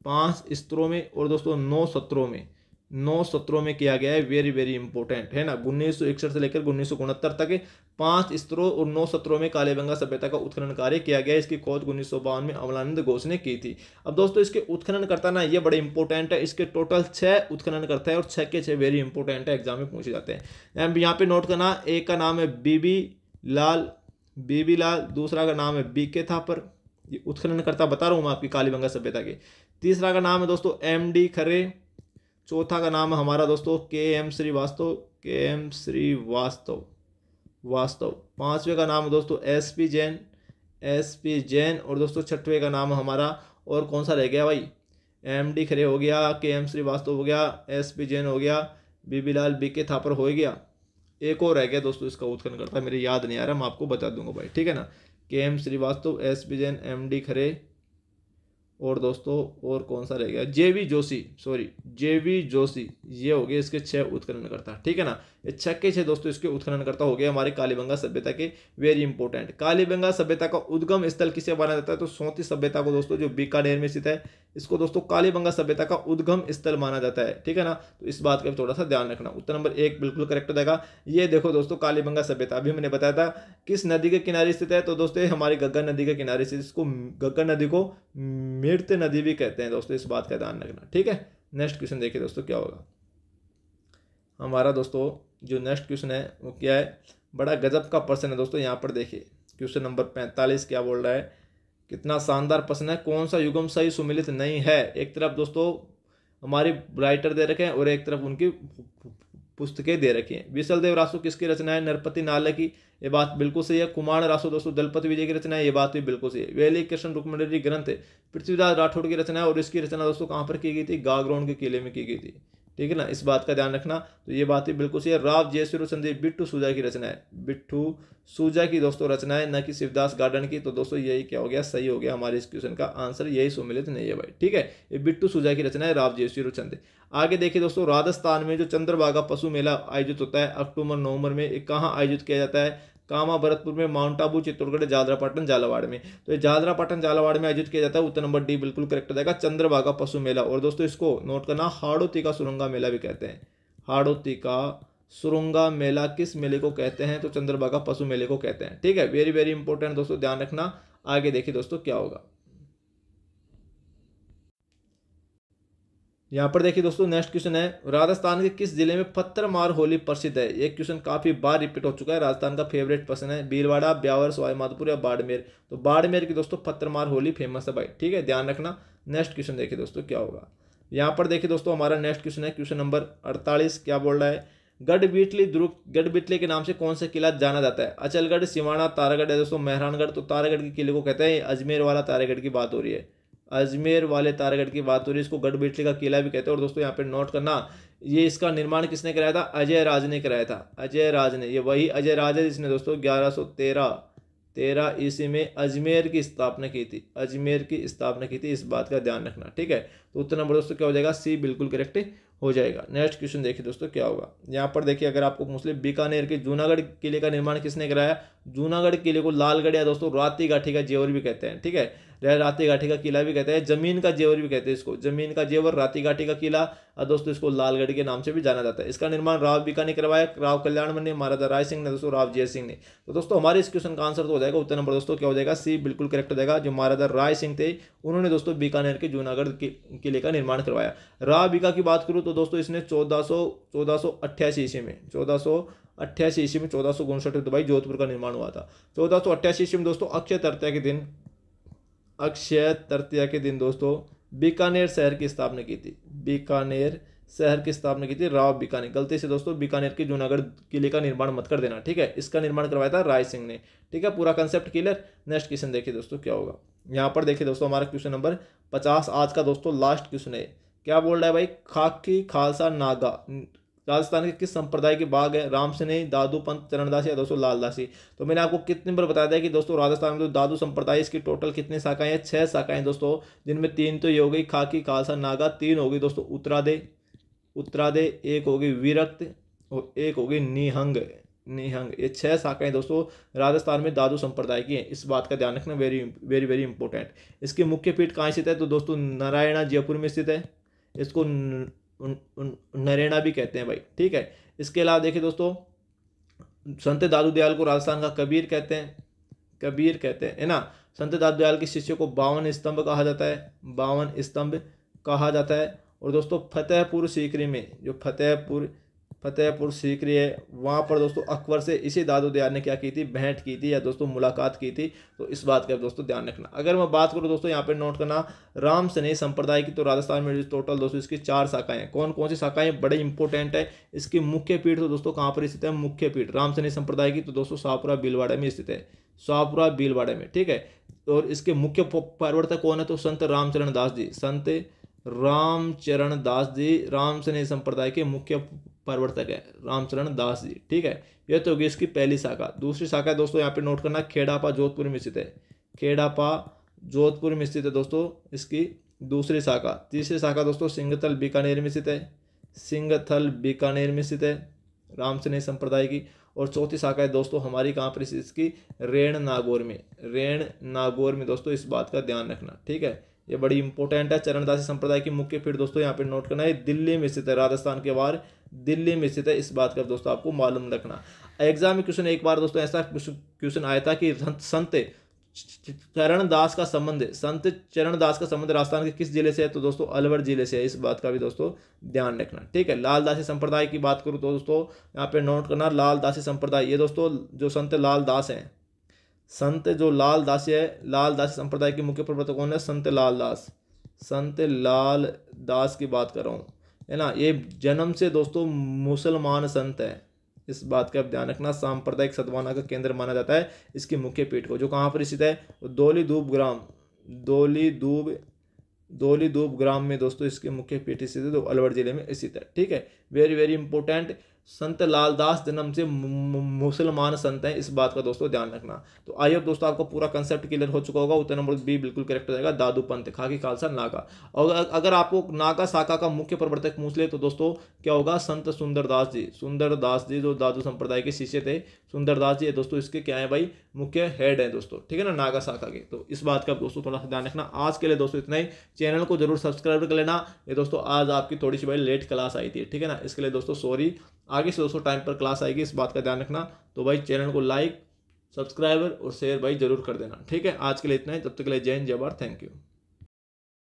पांच स्तरों में और दोस्तों नौ सत्रों में नौ सत्रों में किया गया है वेरी वेरी इंपॉर्टेंट है ना उन्नीस सौ इकसठ से लेकर उन्नीस सौ उनहत्तर तक पांच स्तरों और नौ सत्रों में कालेबंगा सभ्यता का उत्खनन कार्य किया गया इसकी खोज उन्नीस सौ बावन में अमलानंद घोष ने की थी अब दोस्तों इसके उत्खनन करता ना ये बड़े इंपॉर्टेंट है इसके टोटल छः उत्खनन करता है और छः के छः वेरी इंपॉर्टेंट है एग्जाम में पूछे जाते हैं यहाँ पे नोट करना एक का नाम है बीबी लाल बीबी लाल दूसरा का नाम है बी के थापर ये उत्खनन करता बता रहा हूँ मैं आपकी कालीबंगा सभ्यता के तीसरा का नाम है दोस्तों एम डी खरे चौथा का नाम हमारा दोस्तों के एम श्रीवास्तव के एम श्रीवास्तव वास्तव पांचवे का नाम दोस्तों S P Jain S P Jain और दोस्तों छठवें का नाम हमारा और कौन सा रह गया भाई एम डी खरे हो गया के एम श्रीवास्तव हो गया एस पी जैन हो गया बीबी लाल बी के थापर हो गया एक और रह गया दोस्तों इसका उत्खन करता मेरे याद नहीं आ रहा मैं आपको बता दूंगा भाई ठीक है ना K M Srivastava S P Jain M D Khare और दोस्तों और कौन सा रह गया V Joshi sorry J V Joshi ये हो गए इसके छः करता ठीक है ना छक्के के छः दोस्तों इसके उत्खननकर्ता हो गए हमारे कालीबंगा सभ्यता के वेरी इंपॉर्टेंट कालीबंगा सभ्यता का उद्गम स्थल किसे माना जाता है तो सौंतीस सभ्यता को दोस्तों जो बीकानेर में स्थित है इसको दोस्तों कालीबंगा सभ्यता का उद्गम स्थल माना जाता है ठीक है ना तो इस बात का भी थोड़ा सा ध्यान रखना उत्तर नंबर एक बिल्कुल करेक्ट रहेगा ये देखो दोस्तों कालीबंगा सभ्यता अभी मैंने बताया था किस नदी के किनारे स्थित है तो दोस्तों हमारी गग्गर नदी के किनारे स्थित इसको गग्गर नदी को मृत नदी भी कहते हैं दोस्तों इस बात का ध्यान रखना ठीक है नेक्स्ट क्वेश्चन देखिए दोस्तों क्या होगा हमारा दोस्तों जो नेक्स्ट क्वेश्चन है वो क्या है बड़ा गजब का प्रश्न है दोस्तों यहाँ पर देखिए क्वेश्चन नंबर पैंतालीस क्या बोल रहा है कितना शानदार प्रश्न है कौन सा युगम सही सुमिलित नहीं है एक तरफ दोस्तों हमारी राइटर दे रखे हैं और एक तरफ उनकी पुस्तकें दे रखी हैं विशल देव रासू किसकी रचना है नरपति नाले की ये बात बिल्कुल सही है कुमार रासू दोस्तों दलपति विजय की रचना है ये बात भी बिल्कुल सही है वेली कृष्ण रुक्मणी ग्रंथ पृथ्वीराज राठौड़ की रचना है और इसकी रचना दोस्तों कहाँ पर की गई थी गागरोन के किले में की गई थी ठीक है ना इस बात का ध्यान रखना तो ये बात ही बिल्कुल सही है राव जयसुर संदीप बिट्टू सूजा की रचना है बिट्टू सूजा की दोस्तों रचना है न कि शिवदास गार्डन की तो दोस्तों यही क्या हो गया सही हो गया हमारे इस क्वेश्चन का आंसर यही सुमिलित नहीं है भाई ठीक है ये बिट्टू सूजा की रचना है राव जयसुर चंद आगे देखिए दोस्तों राजस्थान में जो चंद्रभागा पशु मेला आयोजित होता है अक्टूबर नवंबर में कहाँ आयोजित किया जाता है कामा भरतपुर में माउंट आबू चित्तौड़गढ़ जादरापाटन झालावाड़ में तो ये जादरापाटन झालावाड़ में आयोजित किया जाता है उत्तर नंबर डी बिल्कुल करेक्ट रहेगा जाएगा चंद्रभागा पशु मेला और दोस्तों इसको नोट करना हाड़ोती का सुरंगा मेला भी कहते हैं हाड़ोती का सुरंगा मेला किस मेले को कहते हैं तो चंद्रभागा पशु मेले को कहते हैं ठीक है वेरी वेरी इंपॉर्टेंट दोस्तों ध्यान रखना आगे देखिए दोस्तों क्या होगा यहाँ पर देखिए दोस्तों नेक्स्ट क्वेश्चन है राजस्थान के किस जिले में पत्थर मार होली प्रसिद्ध है ये क्वेश्चन काफी बार रिपीट हो चुका है राजस्थान का फेवरेट पर्सन है भीलवाड़ा ब्यावर सवाईमाधोपुर या बाड़मेर तो बाड़मेर की दोस्तों पत्थर मार होली फेमस है भाई ठीक है ध्यान रखना नेक्स्ट क्वेश्चन देखिए दोस्तों क्या होगा यहाँ पर देखिए दोस्तों हमारा नेक्स्ट क्वेश्चन है क्वेश्चन नंबर अड़तालीस क्या बोल रहा है गढ़बीटली दुर्ग गढ़बीटली के नाम से कौन सा किला जाना जाता है अचलगढ़ सिवाना तारागढ़ है दोस्तों मेहरानगढ़ तो तारागढ़ के किले को कहते हैं अजमेर वाला तारागढ़ की बात हो रही है अजमेर वाले तारागढ़ की बात हो रही है इसको गढ़बेटली का किला भी कहते हैं और दोस्तों यहाँ पे नोट करना ये इसका निर्माण किसने कराया था अजय राज ने कराया था अजय राज ने ये वही अजय राज है जिसने दोस्तों ग्यारह सौ तेरह तेरह ईस्वी में अजमेर की स्थापना की थी अजमेर की स्थापना की थी इस बात का ध्यान रखना ठीक है तो उत्तर नंबर दोस्तों क्या हो जाएगा सी बिल्कुल करेक्ट हो जाएगा नेक्स्ट क्वेश्चन देखिए दोस्तों क्या होगा यहाँ पर देखिए अगर आपको मुस्लिम बीकानेर के जूनागढ़ किले का निर्माण किसने कराया जूनागढ़ किले को लालगढ़ या दोस्तों राती गाठी का जेवर भी कहते हैं ठीक है राती घाटी का किला भी कहते हैं जमीन का जेवर भी कहते हैं इसको जमीन का जेवर राती घाटी का किला और दोस्तों इसको लालगढ़ के नाम से भी जाना जाता है इसका निर्माण राव बीका ने करवाया राव मन ने महाराजा राय सिंह ने दोस्तों राव जय सिंह ने तो दोस्तों हमारे इस क्वेश्चन का आंसर तो हो जाएगा उत्तर नंबर दोस्तों क्या हो जाएगा सी बिल्कुल करेक्ट हो जाएगा जो महाराजा राय सिंह थे उन्होंने दोस्तों बीकानेर के जूनागढ़ किले का निर्माण करवाया राव बीका की बात करूँ तो दोस्तों इसने चौदह सौ चौदह सौ अट्ठासी ईस्वी में चौदह सौ अट्ठासी ईस्वी में चौदह सौ उनसठ दुबई जोधपुर का निर्माण हुआ था चौदह सौ अट्ठासी ईस्वी में दोस्तों अक्षय तृतीया के दिन अक्षय तृतीया के दिन दोस्तों बीकानेर शहर की स्थापना की थी बीकानेर शहर की स्थापना की थी राव बीकानेर गलती से दोस्तों बीकानेर के जूनागढ़ किले का निर्माण मत कर देना ठीक है इसका निर्माण करवाया था राय सिंह ने ठीक है पूरा कंसेप्ट क्लियर नेक्स्ट क्वेश्चन देखिए दोस्तों क्या होगा यहाँ पर देखिए दोस्तों हमारा क्वेश्चन नंबर पचास आज का दोस्तों लास्ट क्वेश्चन है क्या बोल रहा है भाई खाकी खालसा नागा राजस्थान के किस संप्रदाय के बाग है राम सिन्ह दादू पंत चरणदास या दोस्तों लालदासी तो मैंने आपको कितने बार बताया था कि दोस्तों राजस्थान में तो दादू संप्रदाय इसकी टोटल कितनी शाखाएं हैं छह शाखाएं दोस्तों जिनमें तीन तो ये हो गई खाकी खालसा नागा तीन होगी दोस्तों उत्तरादे उत्तरादे एक होगी विरक्त और एक होगी निहंग निहंग ये छह शाखाएं दोस्तों राजस्थान में दादू संप्रदाय की हैं इस बात का ध्यान रखना वेरी वेरी वेरी इंपॉर्टेंट इसकी मुख्य पीठ कहाँ स्थित है तो दोस्तों नारायणा जयपुर में स्थित है इसको नरेना भी कहते हैं भाई ठीक है इसके अलावा देखिए दोस्तों संत दादू दयाल को राजस्थान का कबीर कहते हैं कबीर कहते हैं है ना संत दादू दयाल के शिष्य को बावन स्तंभ कहा जाता है बावन स्तंभ कहा जाता है और दोस्तों फतेहपुर सीकरी में जो फतेहपुर फतेहपुर सीकरी है वहाँ पर दोस्तों अकबर से इसी दादू दयाल ने क्या की थी भेंट की थी या दोस्तों मुलाकात की थी तो इस बात का दोस्तों ध्यान रखना अगर मैं बात करूँ दोस्तों यहाँ पर नोट करना राम सनी संप्रदाय की तो राजस्थान में टोटल दोस्तों इसकी चार शाखाएं हैं कौन कौन सी शाखाएं बड़े इंपॉर्टेंट है इसकी मुख्य पीठ तो दोस्तों कहाँ पर स्थित है मुख्य पीठ राम सनेही संप्रदाय की तो दोस्तों शाहपुरा बीलवाड़ा में स्थित है शाहपुरा बीलवाड़ा में ठीक है और इसके मुख्य प्रवर्तक कौन है तो संत रामचरण दास जी संत रामचरण दास जी राम संप्रदाय के मुख्य प्रवर्तक है रामचरण दास जी ठीक है यह तो होगी इसकी पहली शाखा दूसरी शाखा है दोस्तों यहाँ पे नोट करना खेड़ापा जोधपुर में स्थित है खेड़ापा जोधपुर में स्थित है दोस्तों इसकी दूसरी शाखा तीसरी शाखा दोस्तों सिंगथल बीकानेर में स्थित है सिंगथल बीकानेर में स्थित है रामचनी संप्रदाय की और चौथी शाखा है दोस्तों हमारी कहाँ पर इसकी रेण नागौर में रेण नागौर में दोस्तों इस बात का ध्यान रखना ठीक है ये बड़ी इंपॉर्टेंट है चरणदासी संप्रदाय की मुख्य फिर दोस्तों यहाँ पे नोट करना है दिल्ली में स्थित है राजस्थान के बाहर दिल्ली में स्थित है इस बात का दोस्तों आपको मालूम रखना एग्जाम में क्वेश्चन एक बार दोस्तों ऐसा क्वेश्चन आया था कि संत चरणदास का संबंध संत चरणदास का संबंध राजस्थान के किस जिले से है तो दोस्तों अलवर जिले से है इस बात का भी दोस्तों ध्यान रखना ठीक है लाल दासी संप्रदाय की बात करूँ तो दोस्तों यहाँ पे नोट करना लाल दासी संप्रदाय ये दोस्तों जो संत लाल दास हैं संत जो लाल दास है लाल दास संप्रदाय के मुख्य प्रवर्तक कौन है संत लाल दास संत लाल दास की बात कर रहा हूँ है ना ये जन्म से दोस्तों मुसलमान संत है इस बात का ध्यान रखना सांप्रदायिक सद्भावना का केंद्र माना जाता है इसकी मुख्य पीठ को जो कहाँ पर स्थित है दोली दूब ग्राम दोली दूब दोली दूब ग्राम में दोस्तों इसके मुख्य पीठ स्थित है तो अलवर जिले में स्थित है ठीक है वेरी वेरी इंपॉर्टेंट संत लालदास जन्म से मुसलमान संत हैं इस बात का दोस्तों ध्यान रखना तो आई होप दोस्तों आपको पूरा कंसेप्ट क्लियर हो चुका होगा उत्तर नंबर बी बिल्कुल करेक्ट रहेगा दादू पंत खाकी खालसा नागा और अगर आपको नागा शाखा का मुख्य प्रवर्तक पूछ ले तो दोस्तों क्या होगा संत सुंदरदास जी सुंदरदास जी जो दादू संप्रदाय के शिष्य थे सुंदरदास जी दोस्तों इसके क्या है भाई मुख्य हेड है दोस्तों ठीक है ना नागा शाखा के तो इस बात का दोस्तों थोड़ा सा ध्यान रखना आज के लिए दोस्तों इतना ही चैनल को जरूर सब्सक्राइब कर लेना ये दोस्तों आज आपकी थोड़ी सी भाई लेट क्लास आई थी ठीक है ना इसके लिए दोस्तों सॉरी आगे से दोस्तों टाइम पर क्लास आएगी इस बात का ध्यान रखना तो भाई चैनल को लाइक सब्सक्राइबर और शेयर भाई जरूर कर देना ठीक है आज के लिए इतना ही तब तक के लिए जय हिंद जय भारत थैंक यू